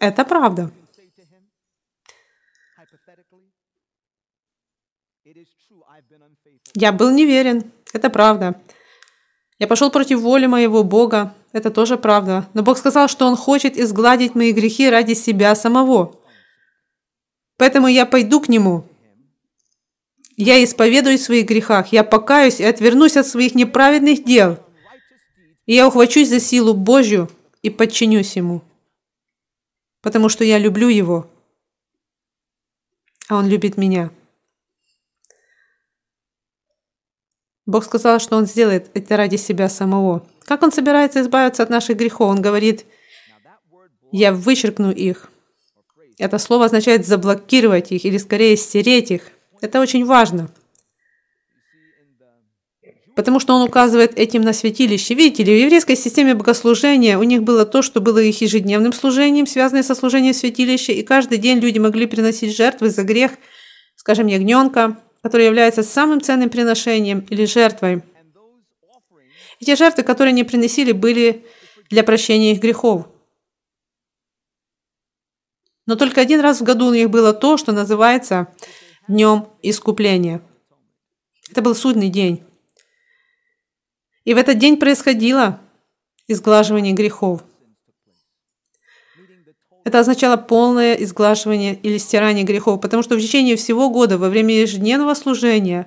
Это правда. Я был неверен. Это правда. Я пошел против воли моего Бога, это тоже правда. Но Бог сказал, что Он хочет изгладить мои грехи ради себя самого. Поэтому я пойду к Нему. Я исповедую в своих грехах, я покаюсь и отвернусь от своих неправедных дел. И я ухвачусь за силу Божью и подчинюсь Ему. Потому что я люблю Его, а Он любит меня. Бог сказал, что Он сделает это ради себя самого. Как Он собирается избавиться от наших грехов? Он говорит, «Я вычеркну их». Это слово означает заблокировать их или скорее стереть их. Это очень важно. Потому что он указывает этим на святилище. Видите ли, в еврейской системе богослужения у них было то, что было их ежедневным служением, связанное со служением святилища, и каждый день люди могли приносить жертвы за грех, скажем, ягненка, который является самым ценным приношением или жертвой. И те жертвы, которые они приносили, были для прощения их грехов. Но только один раз в году у них было то, что называется Днем Искупления. Это был судный день. И в этот день происходило изглаживание грехов. Это означало полное изглаживание или стирание грехов, потому что в течение всего года, во время ежедневного служения,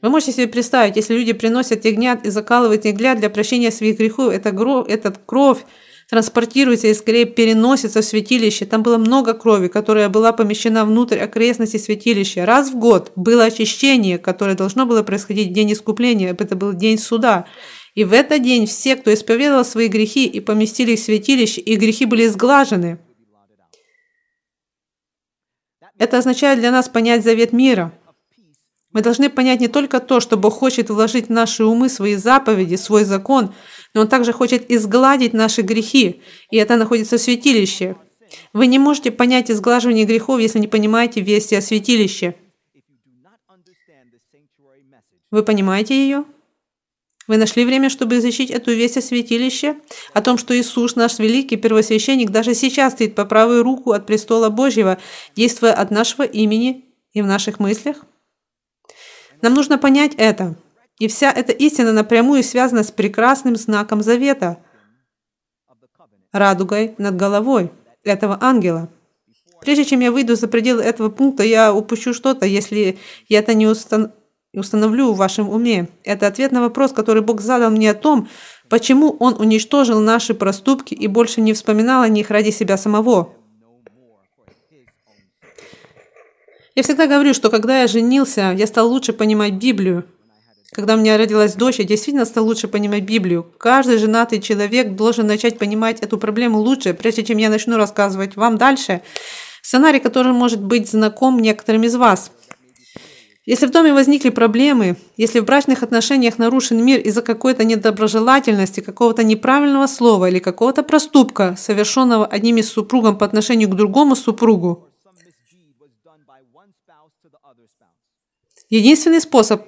вы можете себе представить, если люди приносят ягнят и закалывают ягнят для прощения своих грехов, эта кровь, этот кровь транспортируется и скорее переносится в святилище. Там было много крови, которая была помещена внутрь окрестности святилища. Раз в год было очищение, которое должно было происходить в день искупления, это был день суда. И в этот день все, кто исповедовал свои грехи и поместили их в святилище, их грехи были сглажены – это означает для нас понять завет мира. Мы должны понять не только то, что Бог хочет вложить в наши умы свои заповеди, свой закон, но Он также хочет изгладить наши грехи, и это находится в святилище. Вы не можете понять изглаживание грехов, если не понимаете вести о святилище. Вы понимаете ее? Вы нашли время, чтобы изучить эту весть о святилище? О том, что Иисус, наш великий первосвященник, даже сейчас стоит по правую руку от престола Божьего, действуя от нашего имени и в наших мыслях? Нам нужно понять это. И вся эта истина напрямую связана с прекрасным знаком завета, радугой над головой этого ангела. Прежде чем я выйду за пределы этого пункта, я упущу что-то, если я это не установлю и установлю в вашем уме. Это ответ на вопрос, который Бог задал мне о том, почему Он уничтожил наши проступки и больше не вспоминал о них ради себя самого. Я всегда говорю, что когда я женился, я стал лучше понимать Библию. Когда у меня родилась дочь, я действительно стал лучше понимать Библию. Каждый женатый человек должен начать понимать эту проблему лучше, прежде чем я начну рассказывать вам дальше. Сценарий, который может быть знаком некоторым из вас – если в доме возникли проблемы, если в брачных отношениях нарушен мир из-за какой-то недоброжелательности, какого-то неправильного слова или какого-то проступка, совершенного одним из супругом по отношению к другому супругу, единственный способ,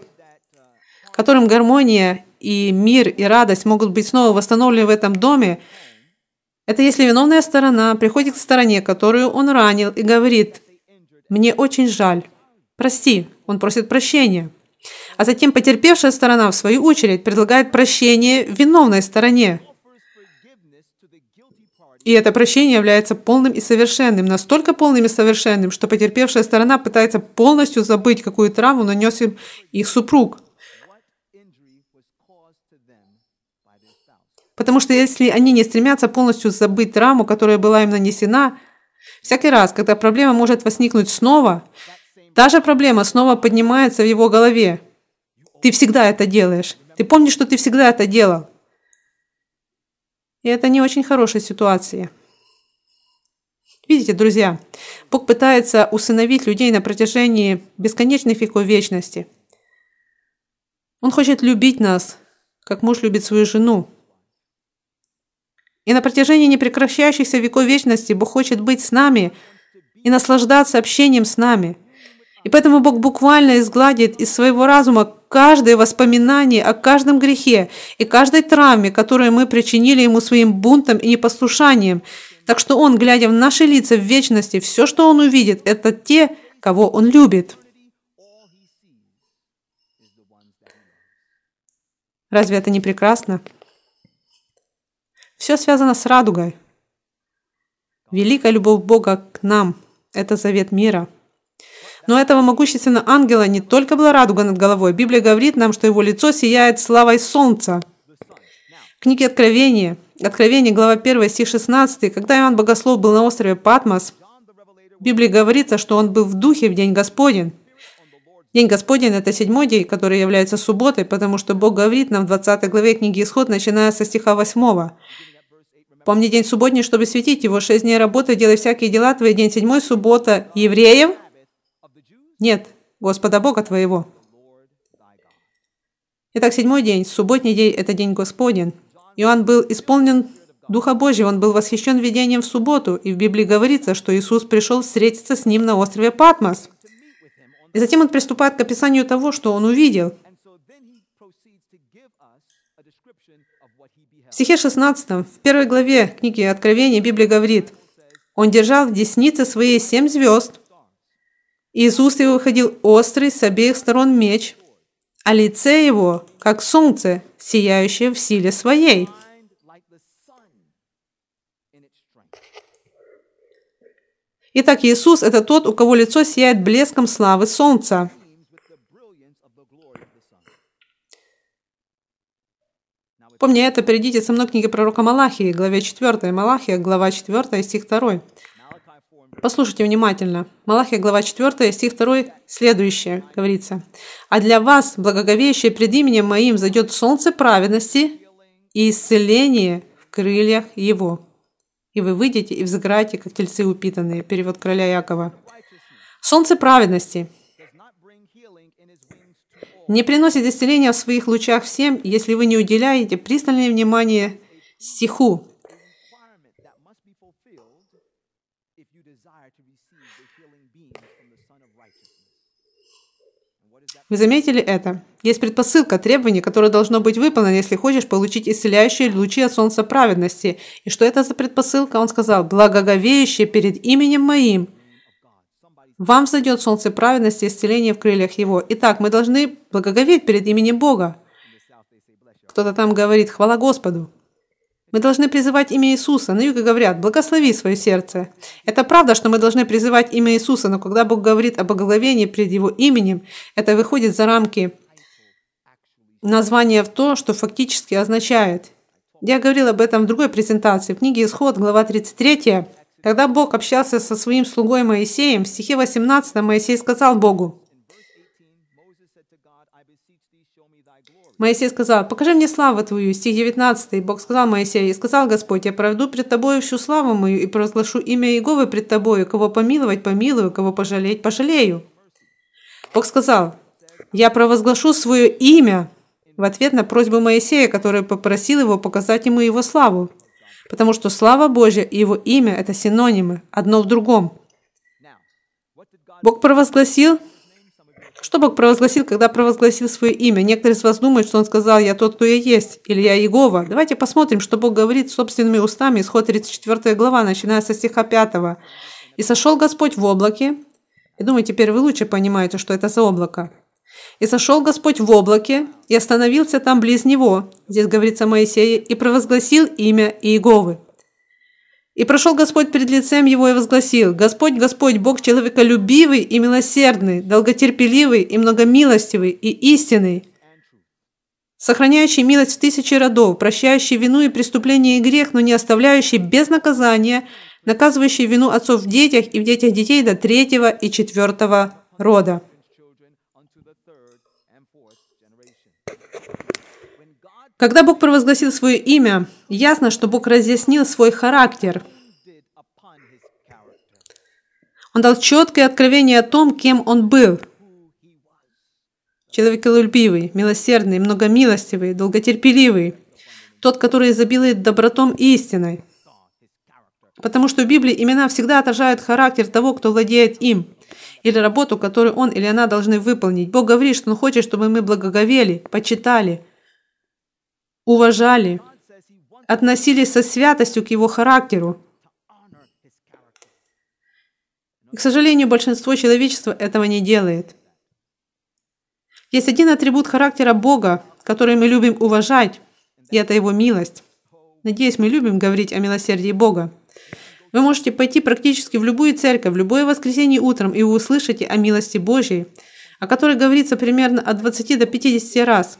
которым гармония и мир и радость могут быть снова восстановлены в этом доме, это если виновная сторона приходит к стороне, которую он ранил, и говорит, «Мне очень жаль, прости, он просит прощения. А затем потерпевшая сторона, в свою очередь, предлагает прощение виновной стороне. И это прощение является полным и совершенным, настолько полным и совершенным, что потерпевшая сторона пытается полностью забыть, какую травму нанес им их супруг. Потому что если они не стремятся полностью забыть травму, которая была им нанесена, всякий раз, когда проблема может возникнуть снова, Та же проблема снова поднимается в его голове. Ты всегда это делаешь. Ты помнишь, что ты всегда это делал. И это не очень хорошая ситуация. Видите, друзья, Бог пытается усыновить людей на протяжении бесконечных веков вечности. Он хочет любить нас, как муж любит свою жену. И на протяжении непрекращающихся веков вечности Бог хочет быть с нами и наслаждаться общением с нами – и поэтому Бог буквально изгладит из своего разума каждое воспоминание о каждом грехе и каждой травме, которую мы причинили ему своим бунтом и непослушанием. Так что он, глядя в наши лица в вечности, все, что он увидит, это те, кого он любит. Разве это не прекрасно? Все связано с радугой. Великая любовь Бога к нам – это завет мира – но этого могущественного ангела не только была радуга над головой. Библия говорит нам, что его лицо сияет славой солнца. В книге Откровения, Откровение, глава 1, стих 16, когда Иоанн Богослов был на острове Патмос, в Библии говорится, что он был в духе в день Господень. День Господень – это седьмой день, который является субботой, потому что Бог говорит нам в 20 главе книги Исход, начиная со стиха 8. «Помни день субботний, чтобы светить его. Шесть дней работы, делай всякие дела твои. День седьмой – суббота евреев, нет, Господа Бога твоего. Итак, седьмой день, субботний день – это день Господен. Иоанн был исполнен Духа Божьего, он был восхищен видением в субботу, и в Библии говорится, что Иисус пришел встретиться с ним на острове Патмос. И затем он приступает к описанию того, что он увидел. В стихе 16, в первой главе книги Откровения Библия говорит, «Он держал в деснице свои семь звезд, из уст его выходил острый с обеих сторон меч, а лице его, как солнце, сияющее в силе своей. Итак, Иисус – это тот, у кого лицо сияет блеском славы солнца. Помня это, перейдите со мной к книге пророка Малахии, главе 4, Малахия, глава 4, стих 2. Послушайте внимательно. Малахия, глава 4, стих 2, следующее, говорится. «А для вас, благоговеющее пред именем моим, зайдет солнце праведности и исцеление в крыльях его. И вы выйдете и взыграете, как тельцы упитанные». Перевод короля Якова. Солнце праведности не приносит исцеления в своих лучах всем, если вы не уделяете пристальное внимание стиху, Вы заметили это? Есть предпосылка, требование, которое должно быть выполнено, если хочешь получить исцеляющие лучи от солнца праведности. И что это за предпосылка? Он сказал, благоговеющие перед именем моим. Вам взойдет солнце праведности, исцеление в крыльях его. Итак, мы должны благоговеть перед именем Бога. Кто-то там говорит, хвала Господу. Мы должны призывать имя Иисуса. На юге говорят, благослови свое сердце. Это правда, что мы должны призывать имя Иисуса, но когда Бог говорит о благословении пред Его именем, это выходит за рамки названия в то, что фактически означает. Я говорил об этом в другой презентации, в книге «Исход», глава 33. Когда Бог общался со своим слугой Моисеем, в стихе 18 Моисей сказал Богу, Моисей сказал, покажи мне славу твою. Стих 19. Бог сказал Моисею, и сказал Господь, я проведу пред тобою всю славу мою и провозглашу имя Иеговы пред тобою. Кого помиловать, помилую, кого пожалеть, пожалею. Бог сказал, я провозглашу свое имя в ответ на просьбу Моисея, который попросил его показать ему его славу. Потому что слава Божья и его имя – это синонимы, одно в другом. Бог провозгласил что Бог провозгласил, когда провозгласил свое имя? Некоторые из вас думают, что Он сказал «Я тот, кто я есть» или «Я Иегова». Давайте посмотрим, что Бог говорит собственными устами. Исход 34 глава, начиная со стиха 5. «И сошел Господь в облаке». Я думаю, теперь вы лучше понимаете, что это за облако. «И сошел Господь в облаке, и остановился там близ него», здесь говорится Моисея, «и провозгласил имя Иеговы». И прошел Господь перед лицем его и возгласил, «Господь, Господь, Бог человеколюбивый и милосердный, долготерпеливый и многомилостивый и истинный, сохраняющий милость в тысячи родов, прощающий вину и преступление и грех, но не оставляющий без наказания, наказывающий вину отцов в детях и в детях детей до третьего и четвертого рода». Когда Бог провозгласил свое имя, ясно, что Бог разъяснил свой характер. Он дал четкое откровение о том, кем он был. Человеколюбивый, милосердный, многомилостивый, долготерпеливый. Тот, который изобилует добротом и истиной. Потому что в Библии имена всегда отражают характер того, кто владеет им, или работу, которую он или она должны выполнить. Бог говорит, что Он хочет, чтобы мы благоговели, почитали, уважали, относились со святостью к его характеру. И, к сожалению, большинство человечества этого не делает. Есть один атрибут характера Бога, который мы любим уважать, и это Его милость. Надеюсь, мы любим говорить о милосердии Бога. Вы можете пойти практически в любую церковь, в любое воскресенье утром, и вы услышите о милости Божьей, о которой говорится примерно от 20 до 50 раз.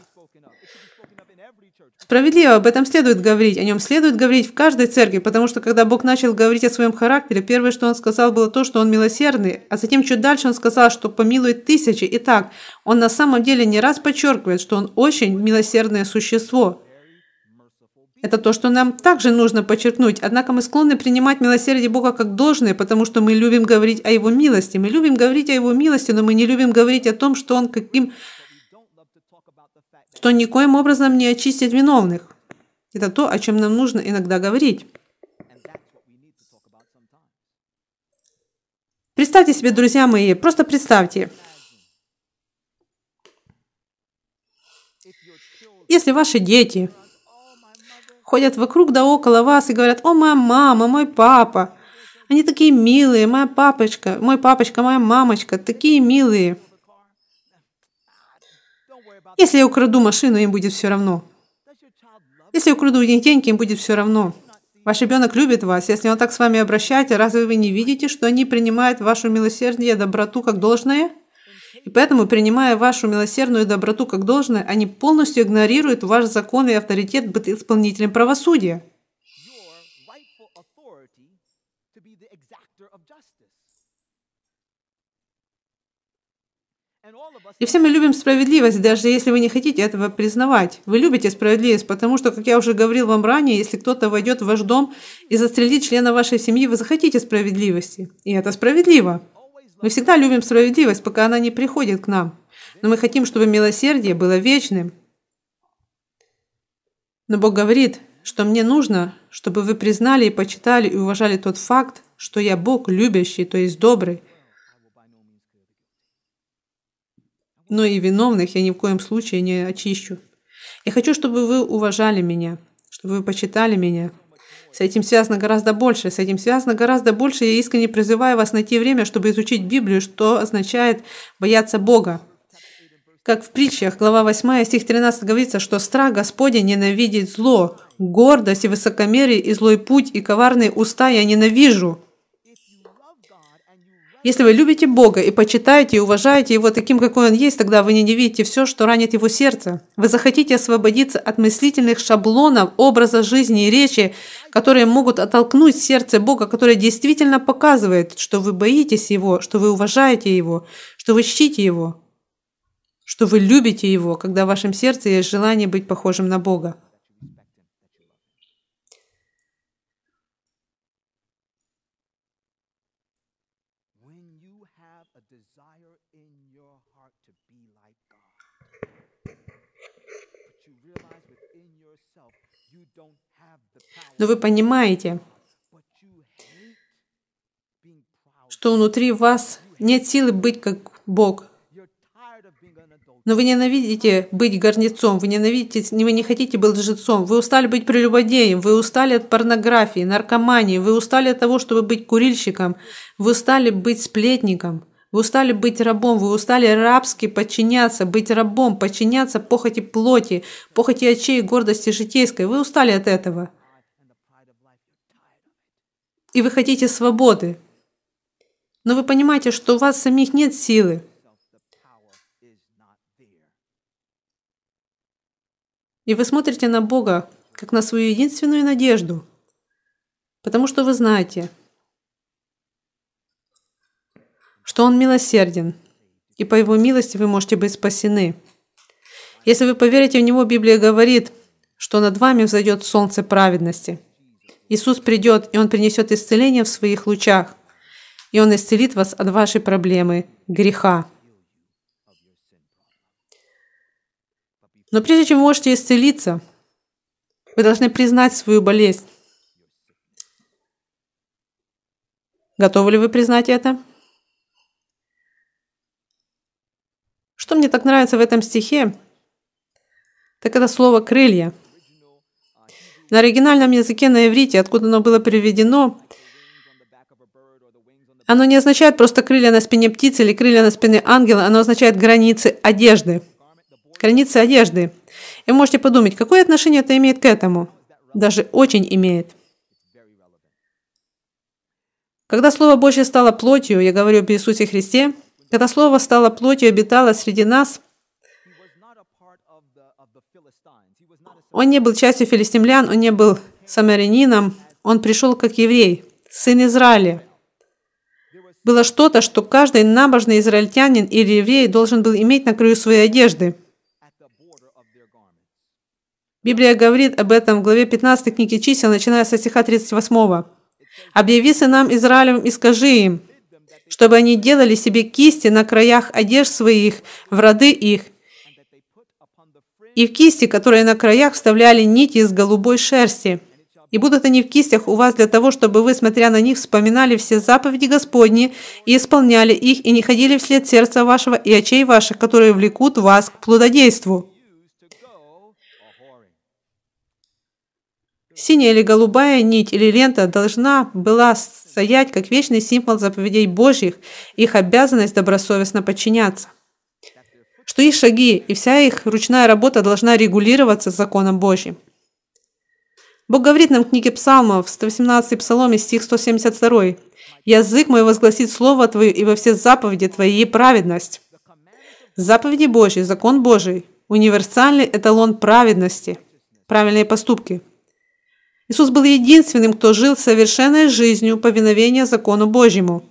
Справедливо, об этом следует говорить, о нем следует говорить в каждой церкви, потому что когда Бог начал говорить о своем характере, первое, что он сказал, было то, что он милосердный, а затем чуть дальше он сказал, что помилует тысячи. Итак, он на самом деле не раз подчеркивает, что он очень милосердное существо. Это то, что нам также нужно подчеркнуть. Однако мы склонны принимать милосердие Бога как должное, потому что мы любим говорить о Его милости. Мы любим говорить о Его милости, но мы не любим говорить о том, что Он каким что никоим образом не очистит виновных. Это то, о чем нам нужно иногда говорить. Представьте себе, друзья мои, просто представьте. Если ваши дети ходят вокруг да около вас и говорят, о, моя мама, мой папа, они такие милые, моя папочка, мой папочка, моя мамочка, такие милые – если я украду машину, им будет все равно. Если я украду деньги, им будет все равно. Ваш ребенок любит вас. Если он так с вами обращается, разве вы не видите, что они принимают вашу милосердие доброту как должное? И поэтому, принимая вашу милосердную доброту как должное, они полностью игнорируют ваш закон и авторитет быть исполнителем правосудия. И все мы любим справедливость, даже если вы не хотите этого признавать. Вы любите справедливость, потому что, как я уже говорил вам ранее, если кто-то войдет в ваш дом и застрелит члена вашей семьи, вы захотите справедливости. И это справедливо. Мы всегда любим справедливость, пока она не приходит к нам. Но мы хотим, чтобы милосердие было вечным. Но Бог говорит, что мне нужно, чтобы вы признали и почитали и уважали тот факт, что я Бог любящий, то есть добрый, но и виновных я ни в коем случае не очищу. Я хочу, чтобы вы уважали меня, чтобы вы почитали меня. С этим связано гораздо больше, с этим связано гораздо больше. Я искренне призываю вас найти время, чтобы изучить Библию, что означает бояться Бога. Как в притчах, глава 8, стих 13 говорится, что страх Господи ненавидит зло, гордость и высокомерие, и злой путь, и коварные уста я ненавижу. Если вы любите Бога и почитаете и уважаете Его таким, какой Он есть, тогда вы не ненавидите все, что ранит Его сердце. Вы захотите освободиться от мыслительных шаблонов, образа жизни и речи, которые могут оттолкнуть сердце Бога, которое действительно показывает, что вы боитесь Его, что вы уважаете Его, что вы чтите Его, что вы любите Его, когда в вашем сердце есть желание быть похожим на Бога. you have a desire in your heart to be like God. But you realize within yourself you don't have the power. Но вы понимаете, что внутри вас нет силы быть как Бог. Но вы ненавидите быть горнецом, вы ненавидите, вы не хотите быть лжецом, вы устали быть прелюбодеем, вы устали от порнографии, наркомании, вы устали от того, чтобы быть курильщиком, вы устали быть сплетником, вы устали быть рабом, вы устали рабски подчиняться, быть рабом, подчиняться похоти плоти, похоти очей, гордости житейской, вы устали от этого. И вы хотите свободы. Но вы понимаете, что у вас самих нет силы. И вы смотрите на Бога, как на свою единственную надежду, потому что вы знаете, что Он милосерден, и по Его милости вы можете быть спасены. Если вы поверите в Него, Библия говорит, что над вами взойдет солнце праведности. Иисус придет, и Он принесет исцеление в своих лучах, и Он исцелит вас от вашей проблемы – греха. Но прежде чем вы можете исцелиться, вы должны признать свою болезнь. Готовы ли вы признать это? Что мне так нравится в этом стихе, так это слово «крылья». На оригинальном языке на иврите, откуда оно было переведено, оно не означает просто крылья на спине птицы или крылья на спине ангела, оно означает границы одежды – хранится одежды. И можете подумать, какое отношение это имеет к этому? Даже очень имеет. Когда Слово Божье стало плотью, я говорю об Иисусе Христе, когда Слово стало плотью и обитало среди нас, он не был частью филистимлян, он не был самарянином, он пришел как еврей, сын Израиля. Было что-то, что каждый набожный израильтянин или еврей должен был иметь на краю своей одежды – Библия говорит об этом в главе 15 книги чисел, начиная со стиха 38. «Объяви сынам Израилем и скажи им, чтобы они делали себе кисти на краях одежд своих, в роды их, и в кисти, которые на краях вставляли нити из голубой шерсти. И будут они в кистях у вас для того, чтобы вы, смотря на них, вспоминали все заповеди Господни и исполняли их, и не ходили вслед сердца вашего и очей ваших, которые влекут вас к плододейству». Синяя или голубая нить или лента должна была стоять как вечный символ заповедей Божьих, их обязанность добросовестно подчиняться. Что их шаги и вся их ручная работа должна регулироваться законом Божьим. Бог говорит нам в книге Псалмов, 118 Псаломе, стих 172. «Язык мой возгласит Слово Твое, и во все заповеди Твои праведность». Заповеди Божьи, закон Божий, универсальный эталон праведности, правильные поступки – Иисус был единственным, кто жил совершенной жизнью повиновения закону Божьему.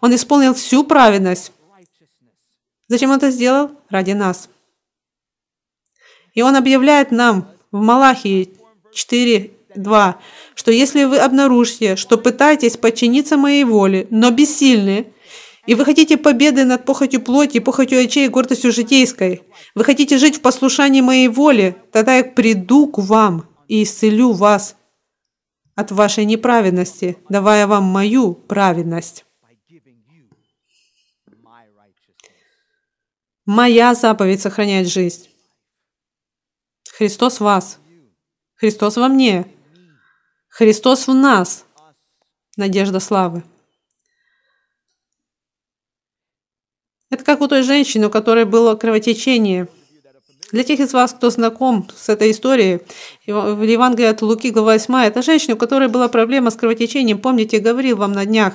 Он исполнил всю праведность. Зачем он это сделал? Ради нас. И он объявляет нам в Малахии 4.2, что если вы обнаружите, что пытаетесь подчиниться моей воле, но бессильны, и вы хотите победы над похотью плоти, похотью очей и гордостью житейской, вы хотите жить в послушании моей воли, тогда я приду к вам – и исцелю вас от вашей неправедности, давая вам мою праведность. Моя заповедь сохраняет жизнь. Христос в вас. Христос во мне. Христос в нас. Надежда славы. Это как у той женщины, у которой было кровотечение – для тех из вас, кто знаком с этой историей, в Евангелии от Луки, глава 8, это женщина, у которой была проблема с кровотечением, помните, я говорил вам на днях.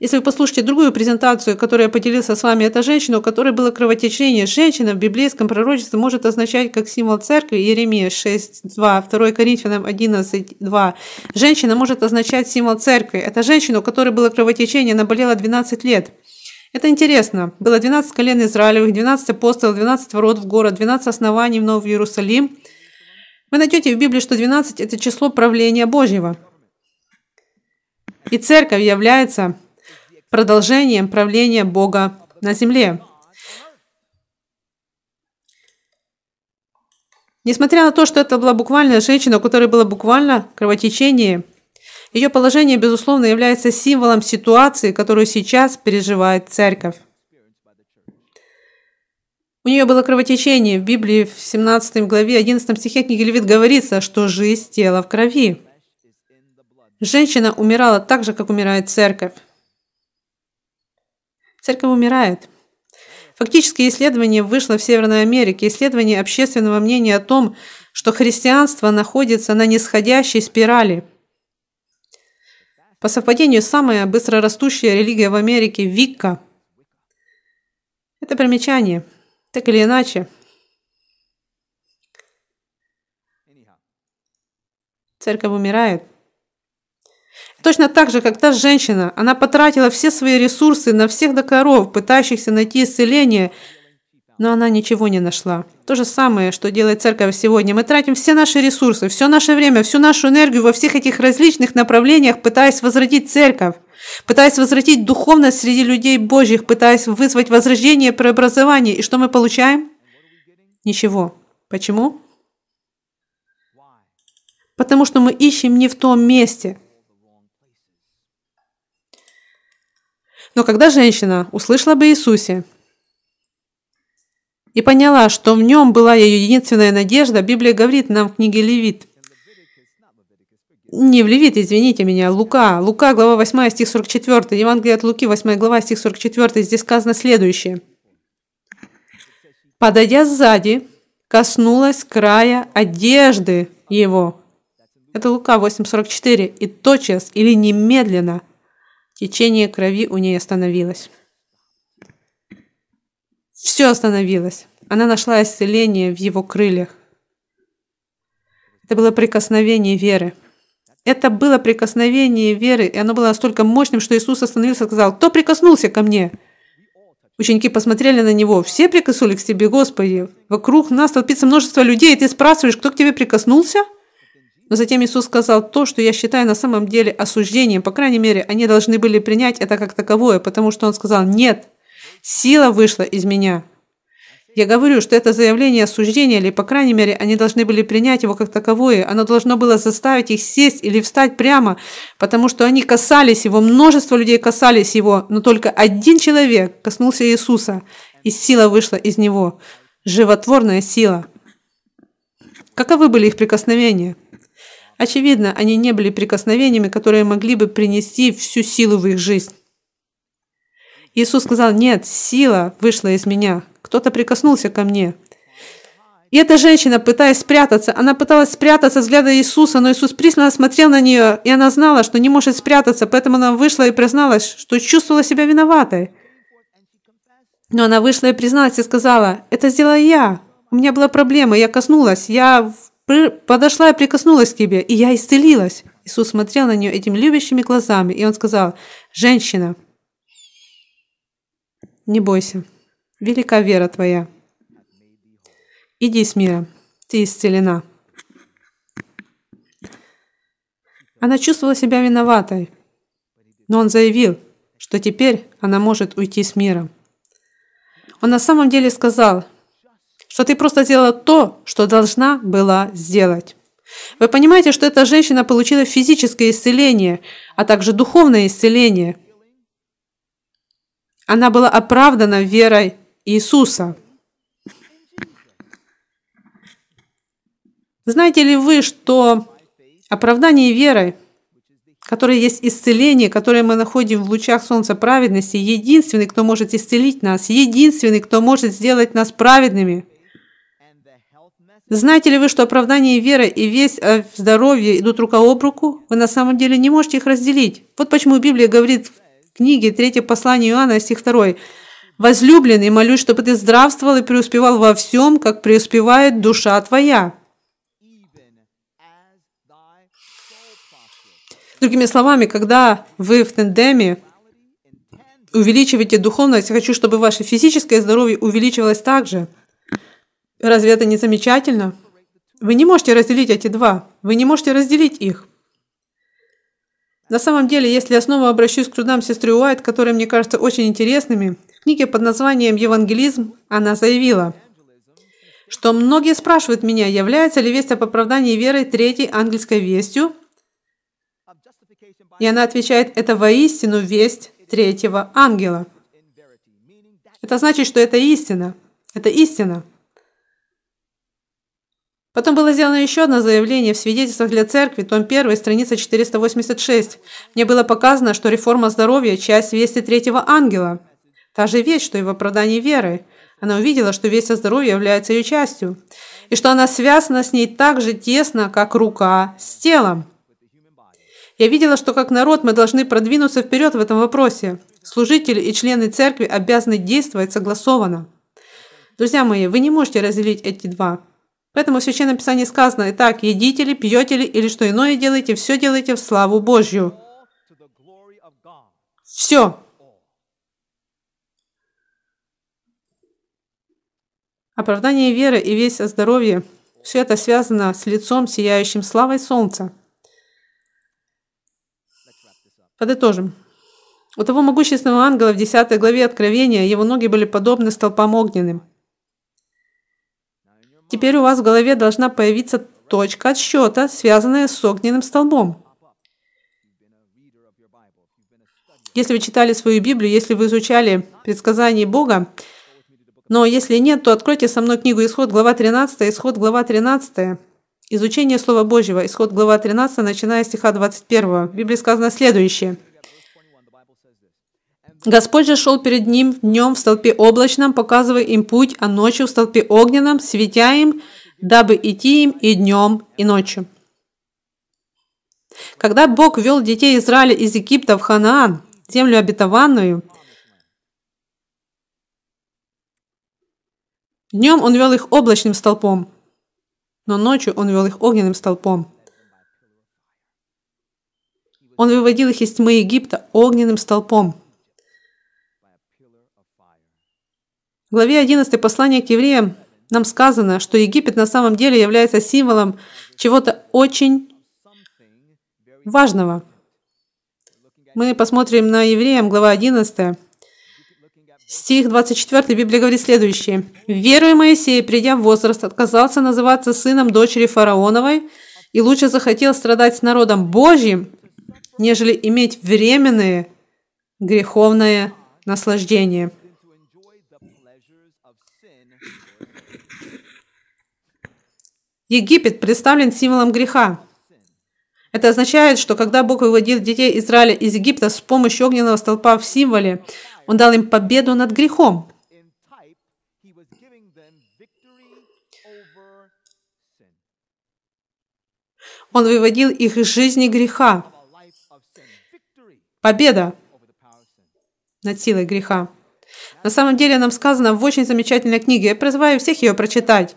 Если вы послушаете другую презентацию, которую я поделился с вами, это женщина, у которой было кровотечение. Женщина в библейском пророчестве может означать как символ церкви Иеремия 6.2, 2 Коринфянам 11.2. Женщина может означать символ церкви. Это женщина, у которой было кровотечение, она болела 12 лет. Это интересно. Было 12 колен Израилевых, 12 апостолов, 12 в город, 12 оснований в Новый Иерусалим. Вы найдете в Библии, что 12 – это число правления Божьего. И церковь является продолжением правления Бога на земле. Несмотря на то, что это была буквально женщина, у которой было буквально кровотечение – ее положение, безусловно, является символом ситуации, которую сейчас переживает церковь. У нее было кровотечение. В Библии в 17 главе 11 стихе книги Левит говорится, что жизнь тела в крови. Женщина умирала так же, как умирает церковь. Церковь умирает. Фактически исследование вышло в Северной Америке, исследование общественного мнения о том, что христианство находится на нисходящей спирали – по совпадению, самая быстрорастущая религия в Америке – Викка. Это примечание. Так или иначе, церковь умирает. Точно так же, как та женщина, она потратила все свои ресурсы на всех докоров, пытающихся найти исцеление, но она ничего не нашла. То же самое, что делает церковь сегодня. Мы тратим все наши ресурсы, все наше время, всю нашу энергию во всех этих различных направлениях, пытаясь возродить церковь, пытаясь возродить духовность среди людей Божьих, пытаясь вызвать возрождение и преобразование. И что мы получаем? Ничего. Почему? Потому что мы ищем не в том месте. Но когда женщина услышала об Иисусе, и поняла, что в нем была ее единственная надежда, Библия говорит нам в книге Левит. Не в Левит, извините меня, Лука. Лука, глава 8, стих 44. Евангелие от Луки, 8 глава, стих 44. Здесь сказано следующее. «Подойдя сзади, коснулась края одежды его». Это Лука 8.44. «И тотчас или немедленно течение крови у ней остановилось». Все остановилось. Она нашла исцеление в его крыльях. Это было прикосновение веры. Это было прикосновение веры, и оно было настолько мощным, что Иисус остановился и сказал, «Кто прикоснулся ко мне?» Ученики посмотрели на него. «Все прикоснулись к тебе, Господи. Вокруг нас толпится множество людей, и ты спрашиваешь, кто к тебе прикоснулся?» Но затем Иисус сказал то, что я считаю на самом деле осуждением. По крайней мере, они должны были принять это как таковое, потому что Он сказал «Нет, Сила вышла из меня. Я говорю, что это заявление осуждения, или, по крайней мере, они должны были принять его как таковое. Оно должно было заставить их сесть или встать прямо, потому что они касались его, множество людей касались его, но только один человек коснулся Иисуса, и сила вышла из него. Животворная сила. Каковы были их прикосновения? Очевидно, они не были прикосновениями, которые могли бы принести всю силу в их жизнь. Иисус сказал, нет, сила вышла из меня, кто-то прикоснулся ко мне. И эта женщина, пытаясь спрятаться, она пыталась спрятаться от взгляда Иисуса, но Иисус пристально смотрел на нее, и она знала, что не может спрятаться, поэтому она вышла и призналась, что чувствовала себя виноватой. Но она вышла и призналась и сказала, это сделала я, у меня была проблема, я коснулась, я подошла и прикоснулась к тебе, и я исцелилась. Иисус смотрел на нее этими любящими глазами, и он сказал, женщина, не бойся. Велика вера твоя. Иди с миром. Ты исцелена. Она чувствовала себя виноватой, но он заявил, что теперь она может уйти с миром. Он на самом деле сказал, что ты просто сделала то, что должна была сделать. Вы понимаете, что эта женщина получила физическое исцеление, а также духовное исцеление – она была оправдана верой Иисуса. Знаете ли вы, что оправдание верой, которое есть исцеление, которое мы находим в лучах солнца праведности, единственный, кто может исцелить нас, единственный, кто может сделать нас праведными. Знаете ли вы, что оправдание веры и весь э, здоровье идут рука об руку? Вы на самом деле не можете их разделить. Вот почему Библия говорит в Книге третье послание Иоанна, стих 2. «Возлюбленный, молюсь, чтобы ты здравствовал и преуспевал во всем, как преуспевает душа твоя». Другими словами, когда вы в тендеме увеличиваете духовность, хочу, чтобы ваше физическое здоровье увеличивалось также. Разве это не замечательно? Вы не можете разделить эти два. Вы не можете разделить их. На самом деле, если я снова обращусь к трудам сестры Уайт, которые мне кажутся очень интересными, в книге под названием «Евангелизм» она заявила, что многие спрашивают меня, является ли весть об оправдании верой третьей ангельской вестью, и она отвечает, это воистину весть третьего ангела. Это значит, что это истина. Это истина. Потом было сделано еще одно заявление в свидетельствах для церкви, том 1, страница 486. Мне было показано, что реформа здоровья – часть вести третьего ангела. Та же вещь, что и в оправдании веры. Она увидела, что весть о здоровье является ее частью, и что она связана с ней так же тесно, как рука с телом. Я видела, что как народ мы должны продвинуться вперед в этом вопросе. Служители и члены церкви обязаны действовать согласованно. Друзья мои, вы не можете разделить эти два. Поэтому в Священном Писании сказано, «Итак, едите ли, пьете ли, или что иное делаете, все делайте в славу Божью». Все. Оправдание веры и весь о здоровье – все это связано с лицом, сияющим славой солнца. Подытожим. У того могущественного ангела в 10 главе Откровения его ноги были подобны столпам огненным – Теперь у вас в голове должна появиться точка отсчета, связанная с огненным столбом. Если вы читали свою Библию, если вы изучали предсказания Бога, но если нет, то откройте со мной книгу Исход, глава 13, Исход, глава 13, изучение Слова Божьего, Исход, глава 13, начиная с стиха 21. В Библии сказано следующее – Господь же шел перед ним днем в столпе облачном, показывая им путь, а ночью в столпе огненном, светя им, дабы идти им и днем, и ночью. Когда Бог вел детей Израиля из Египта в Ханаан, землю обетованную, днем Он вел их облачным столпом, но ночью Он вел их огненным столпом. Он выводил их из тьмы Египта огненным столпом – В главе 11 послания к евреям нам сказано, что Египет на самом деле является символом чего-то очень важного. Мы посмотрим на евреям, глава 11. Стих 24 Библия говорит следующее. «Веруя Моисей, придя в возраст, отказался называться сыном дочери фараоновой и лучше захотел страдать с народом Божьим, нежели иметь временное греховное наслаждение». Египет представлен символом греха. Это означает, что когда Бог выводил детей Израиля из Египта с помощью огненного столпа в символе, Он дал им победу над грехом. Он выводил их из жизни греха. Победа над силой греха. На самом деле нам сказано в очень замечательной книге, я призываю всех ее прочитать.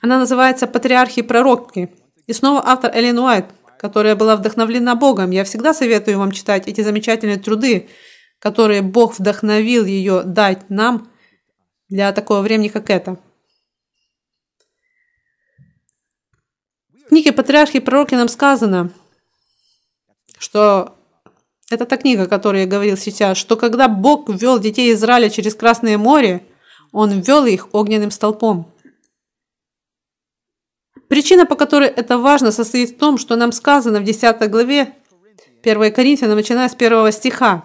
Она называется «Патриархи и пророкки». И снова автор Эллен Уайт, которая была вдохновлена Богом. Я всегда советую вам читать эти замечательные труды, которые Бог вдохновил ее дать нам для такого времени, как это. В книге «Патриархи и пророки» нам сказано, что это та книга, о которой я говорил сейчас, что когда Бог ввел детей Израиля через Красное море, Он ввел их огненным столпом. Причина, по которой это важно, состоит в том, что нам сказано в 10 главе 1 Коринфянам, начиная с 1 стиха.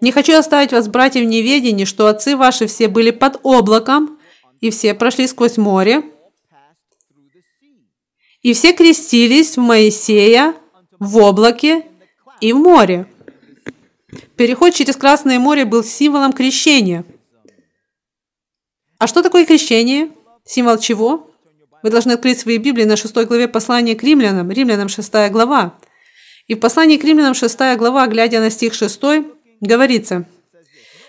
«Не хочу оставить вас, братья, в неведении, что отцы ваши все были под облаком, и все прошли сквозь море, и все крестились в Моисея, в облаке и в море». Переход через Красное море был символом крещения. А что такое крещение? Символ чего? Вы должны открыть свои Библии на 6 главе послания к римлянам, римлянам 6 глава. И в послании к римлянам 6 глава, глядя на стих 6, говорится,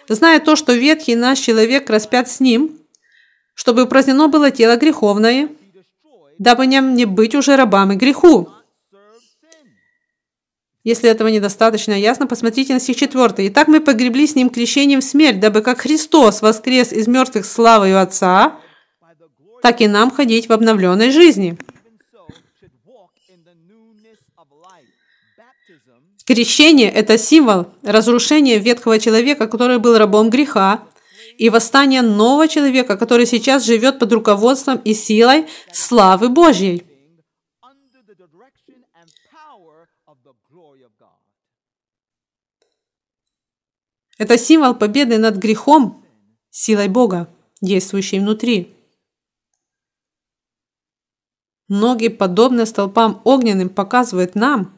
«Зная то, что ветхий наш человек распят с ним, чтобы упразднено было тело греховное, дабы нем не быть уже рабами греху». Если этого недостаточно ясно, посмотрите на стих 4. «Итак мы погребли с ним крещением в смерть, дабы как Христос воскрес из мертвых славою Отца, так и нам ходить в обновленной жизни. Крещение – это символ разрушения ветхого человека, который был рабом греха, и восстания нового человека, который сейчас живет под руководством и силой славы Божьей. Это символ победы над грехом силой Бога, действующей внутри. Ноги, подобные столпам огненным, показывают нам,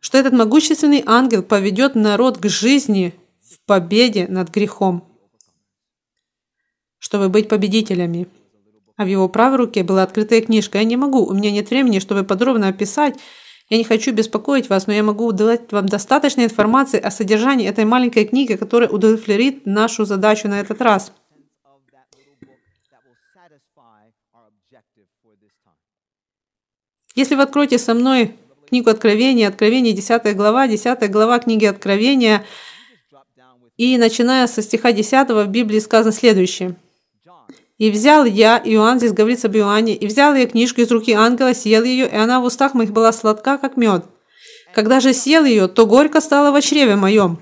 что этот могущественный ангел поведет народ к жизни в победе над грехом, чтобы быть победителями. А в его правой руке была открытая книжка. Я не могу, у меня нет времени, чтобы подробно описать. Я не хочу беспокоить вас, но я могу дать вам достаточной информации о содержании этой маленькой книги, которая удовлетворит нашу задачу на этот раз – Если вы откроете со мной книгу Откровения, Откровение 10 глава, 10 глава книги Откровения, и начиная со стиха 10 в Библии сказано следующее. «И взял я, Иоанн, здесь говорится об Иоанне, и взял я книжку из руки ангела, съел ее, и она в устах моих была сладка, как мед. Когда же съел ее, то горько стало во чреве моем».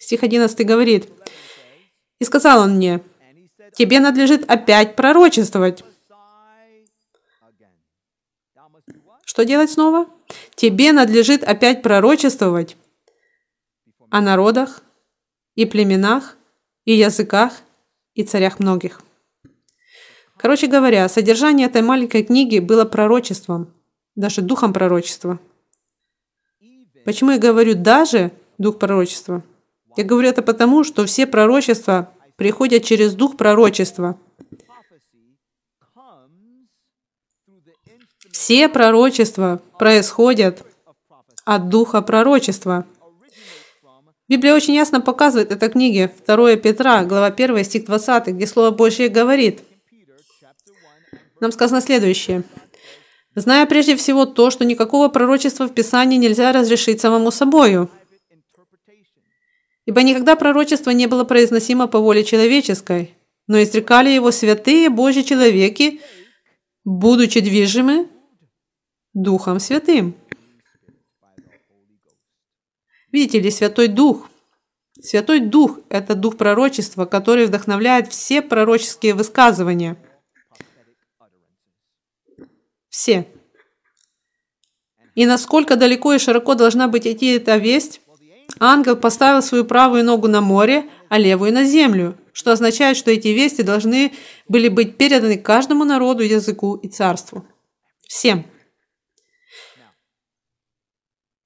Стих 11 говорит, «И сказал он мне, тебе надлежит опять пророчествовать. Что делать снова? Тебе надлежит опять пророчествовать о народах и племенах и языках и царях многих. Короче говоря, содержание этой маленькой книги было пророчеством, даже духом пророчества. Почему я говорю «даже дух пророчества»? Я говорю это потому, что все пророчества приходят через дух пророчества. Все пророчества происходят от духа пророчества. Библия очень ясно показывает это книге 2 Петра, глава 1, стих 20, где Слово Божье говорит. Нам сказано следующее. «Зная прежде всего то, что никакого пророчества в Писании нельзя разрешить самому собою, ибо никогда пророчество не было произносимо по воле человеческой, но изрекали его святые Божьи человеки, будучи движимы Духом Святым. Видите ли, Святой Дух. Святой Дух – это Дух пророчества, который вдохновляет все пророческие высказывания. Все. И насколько далеко и широко должна быть идти эта весть, Ангел поставил свою правую ногу на море, а левую на землю, что означает, что эти вести должны были быть переданы каждому народу, языку и царству. Всем.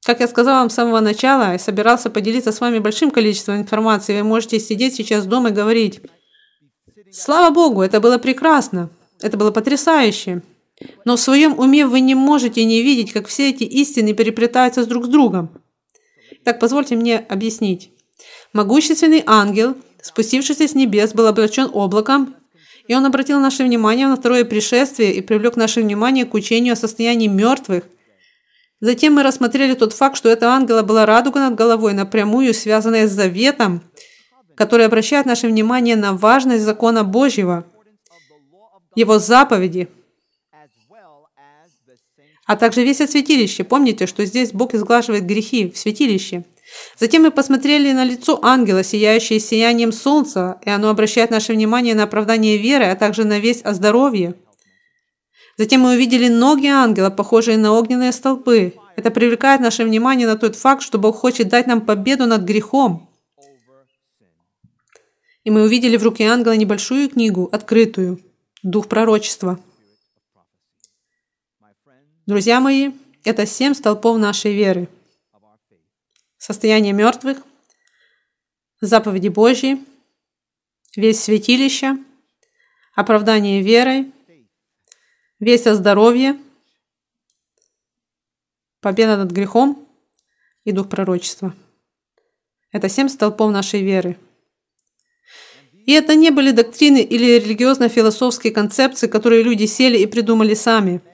Как я сказал вам с самого начала, я собирался поделиться с вами большим количеством информации. Вы можете сидеть сейчас дома и говорить. Слава Богу, это было прекрасно. Это было потрясающе. Но в своем уме вы не можете не видеть, как все эти истины переплетаются с друг с другом. Так позвольте мне объяснить. Могущественный ангел, спустившийся с небес, был обращен облаком, и он обратил наше внимание на второе пришествие и привлек наше внимание к учению о состоянии мертвых. Затем мы рассмотрели тот факт, что это ангела была радуга над головой, напрямую связанная с заветом, который обращает наше внимание на важность закона Божьего, его заповеди – а также весь от святилище. Помните, что здесь Бог изглаживает грехи в святилище. Затем мы посмотрели на лицо ангела, сияющее сиянием солнца, и оно обращает наше внимание на оправдание веры, а также на весть о здоровье. Затем мы увидели ноги ангела, похожие на огненные столпы. Это привлекает наше внимание на тот факт, что Бог хочет дать нам победу над грехом. И мы увидели в руке ангела небольшую книгу, открытую, дух пророчества – Друзья мои, это семь столпов нашей веры. Состояние мертвых, заповеди Божьи, весь святилище, оправдание верой, весь о здоровье, победа над грехом и дух пророчества. Это семь столпов нашей веры. И это не были доктрины или религиозно-философские концепции, которые люди сели и придумали сами –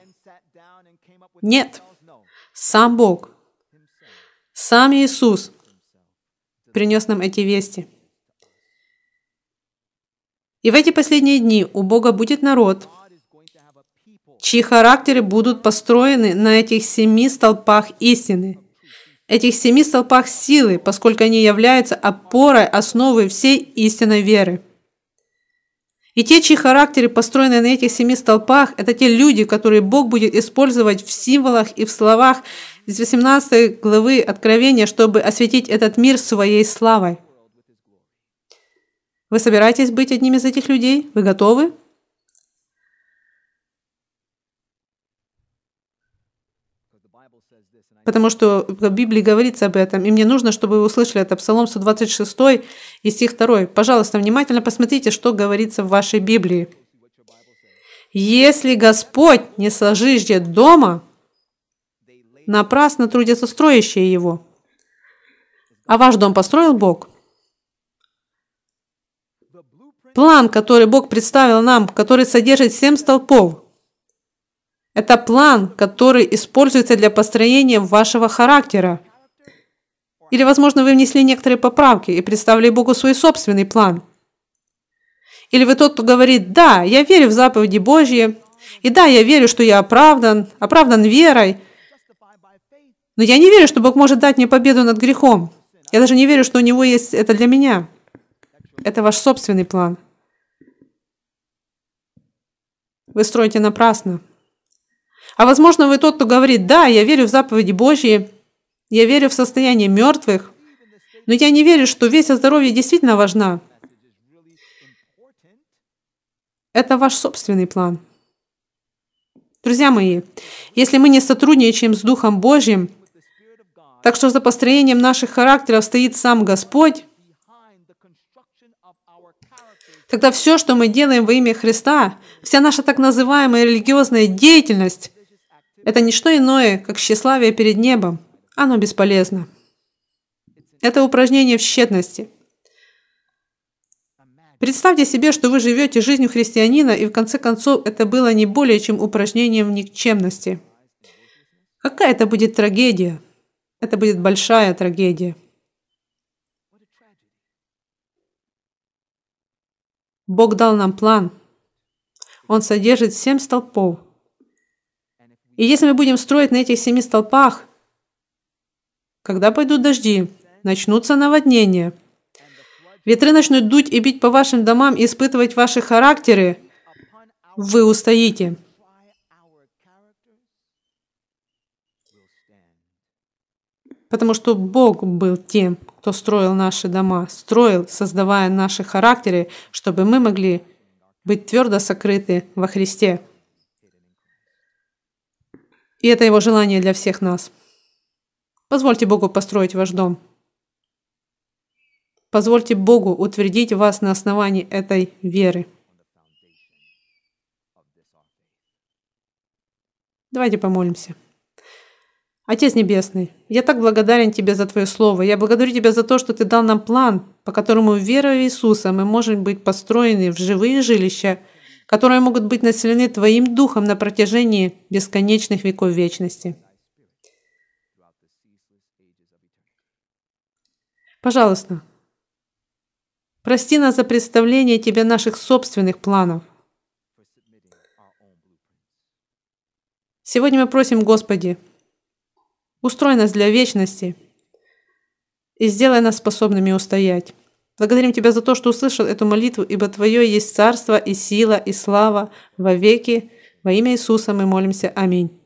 нет, сам Бог, сам Иисус принес нам эти вести. И в эти последние дни у Бога будет народ, чьи характеры будут построены на этих семи столпах истины, этих семи столпах силы, поскольку они являются опорой, основой всей истинной веры. И те, чьи характеры построены на этих семи столпах, это те люди, которые Бог будет использовать в символах и в словах из 18 главы Откровения, чтобы осветить этот мир своей славой. Вы собираетесь быть одним из этих людей? Вы готовы? потому что в Библии говорится об этом, и мне нужно, чтобы вы услышали это. Псалом 126 и стих 2. Пожалуйста, внимательно посмотрите, что говорится в вашей Библии. «Если Господь не сожиждет дома, напрасно трудятся строящие его». А ваш дом построил Бог? План, который Бог представил нам, который содержит семь столпов – это план, который используется для построения вашего характера. Или, возможно, вы внесли некоторые поправки и представили Богу свой собственный план. Или вы тот, кто говорит, да, я верю в заповеди Божьи, и да, я верю, что я оправдан, оправдан верой, но я не верю, что Бог может дать мне победу над грехом. Я даже не верю, что у Него есть это для меня. Это ваш собственный план. Вы строите напрасно. А возможно, вы тот, кто говорит, да, я верю в заповеди Божьи, я верю в состояние мертвых, но я не верю, что весть о здоровье действительно важна. Это ваш собственный план. Друзья мои, если мы не сотрудничаем с Духом Божьим, так что за построением наших характеров стоит сам Господь, тогда все, что мы делаем во имя Христа, вся наша так называемая религиозная деятельность, это не что иное, как тщеславие перед небом. Оно бесполезно. Это упражнение в тщетности. Представьте себе, что вы живете жизнью христианина, и в конце концов это было не более чем упражнением в никчемности. Какая это будет трагедия? Это будет большая трагедия. Бог дал нам план. Он содержит семь столпов – и если мы будем строить на этих семи столпах, когда пойдут дожди, начнутся наводнения, ветры начнут дуть и бить по вашим домам и испытывать ваши характеры, вы устоите. Потому что Бог был тем, кто строил наши дома, строил, создавая наши характеры, чтобы мы могли быть твердо сокрыты во Христе. И это его желание для всех нас. Позвольте Богу построить ваш дом. Позвольте Богу утвердить вас на основании этой веры. Давайте помолимся. Отец Небесный, я так благодарен Тебе за Твое Слово. Я благодарю Тебя за то, что Ты дал нам план, по которому верой в Иисуса мы можем быть построены в живые жилища, которые могут быть населены Твоим Духом на протяжении бесконечных веков вечности. Пожалуйста, прости нас за представление Тебе наших собственных планов. Сегодня мы просим, Господи, устрой нас для вечности и сделай нас способными устоять. Благодарим Тебя за то, что услышал эту молитву, ибо Твое есть царство и сила и слава во веки. Во имя Иисуса мы молимся. Аминь.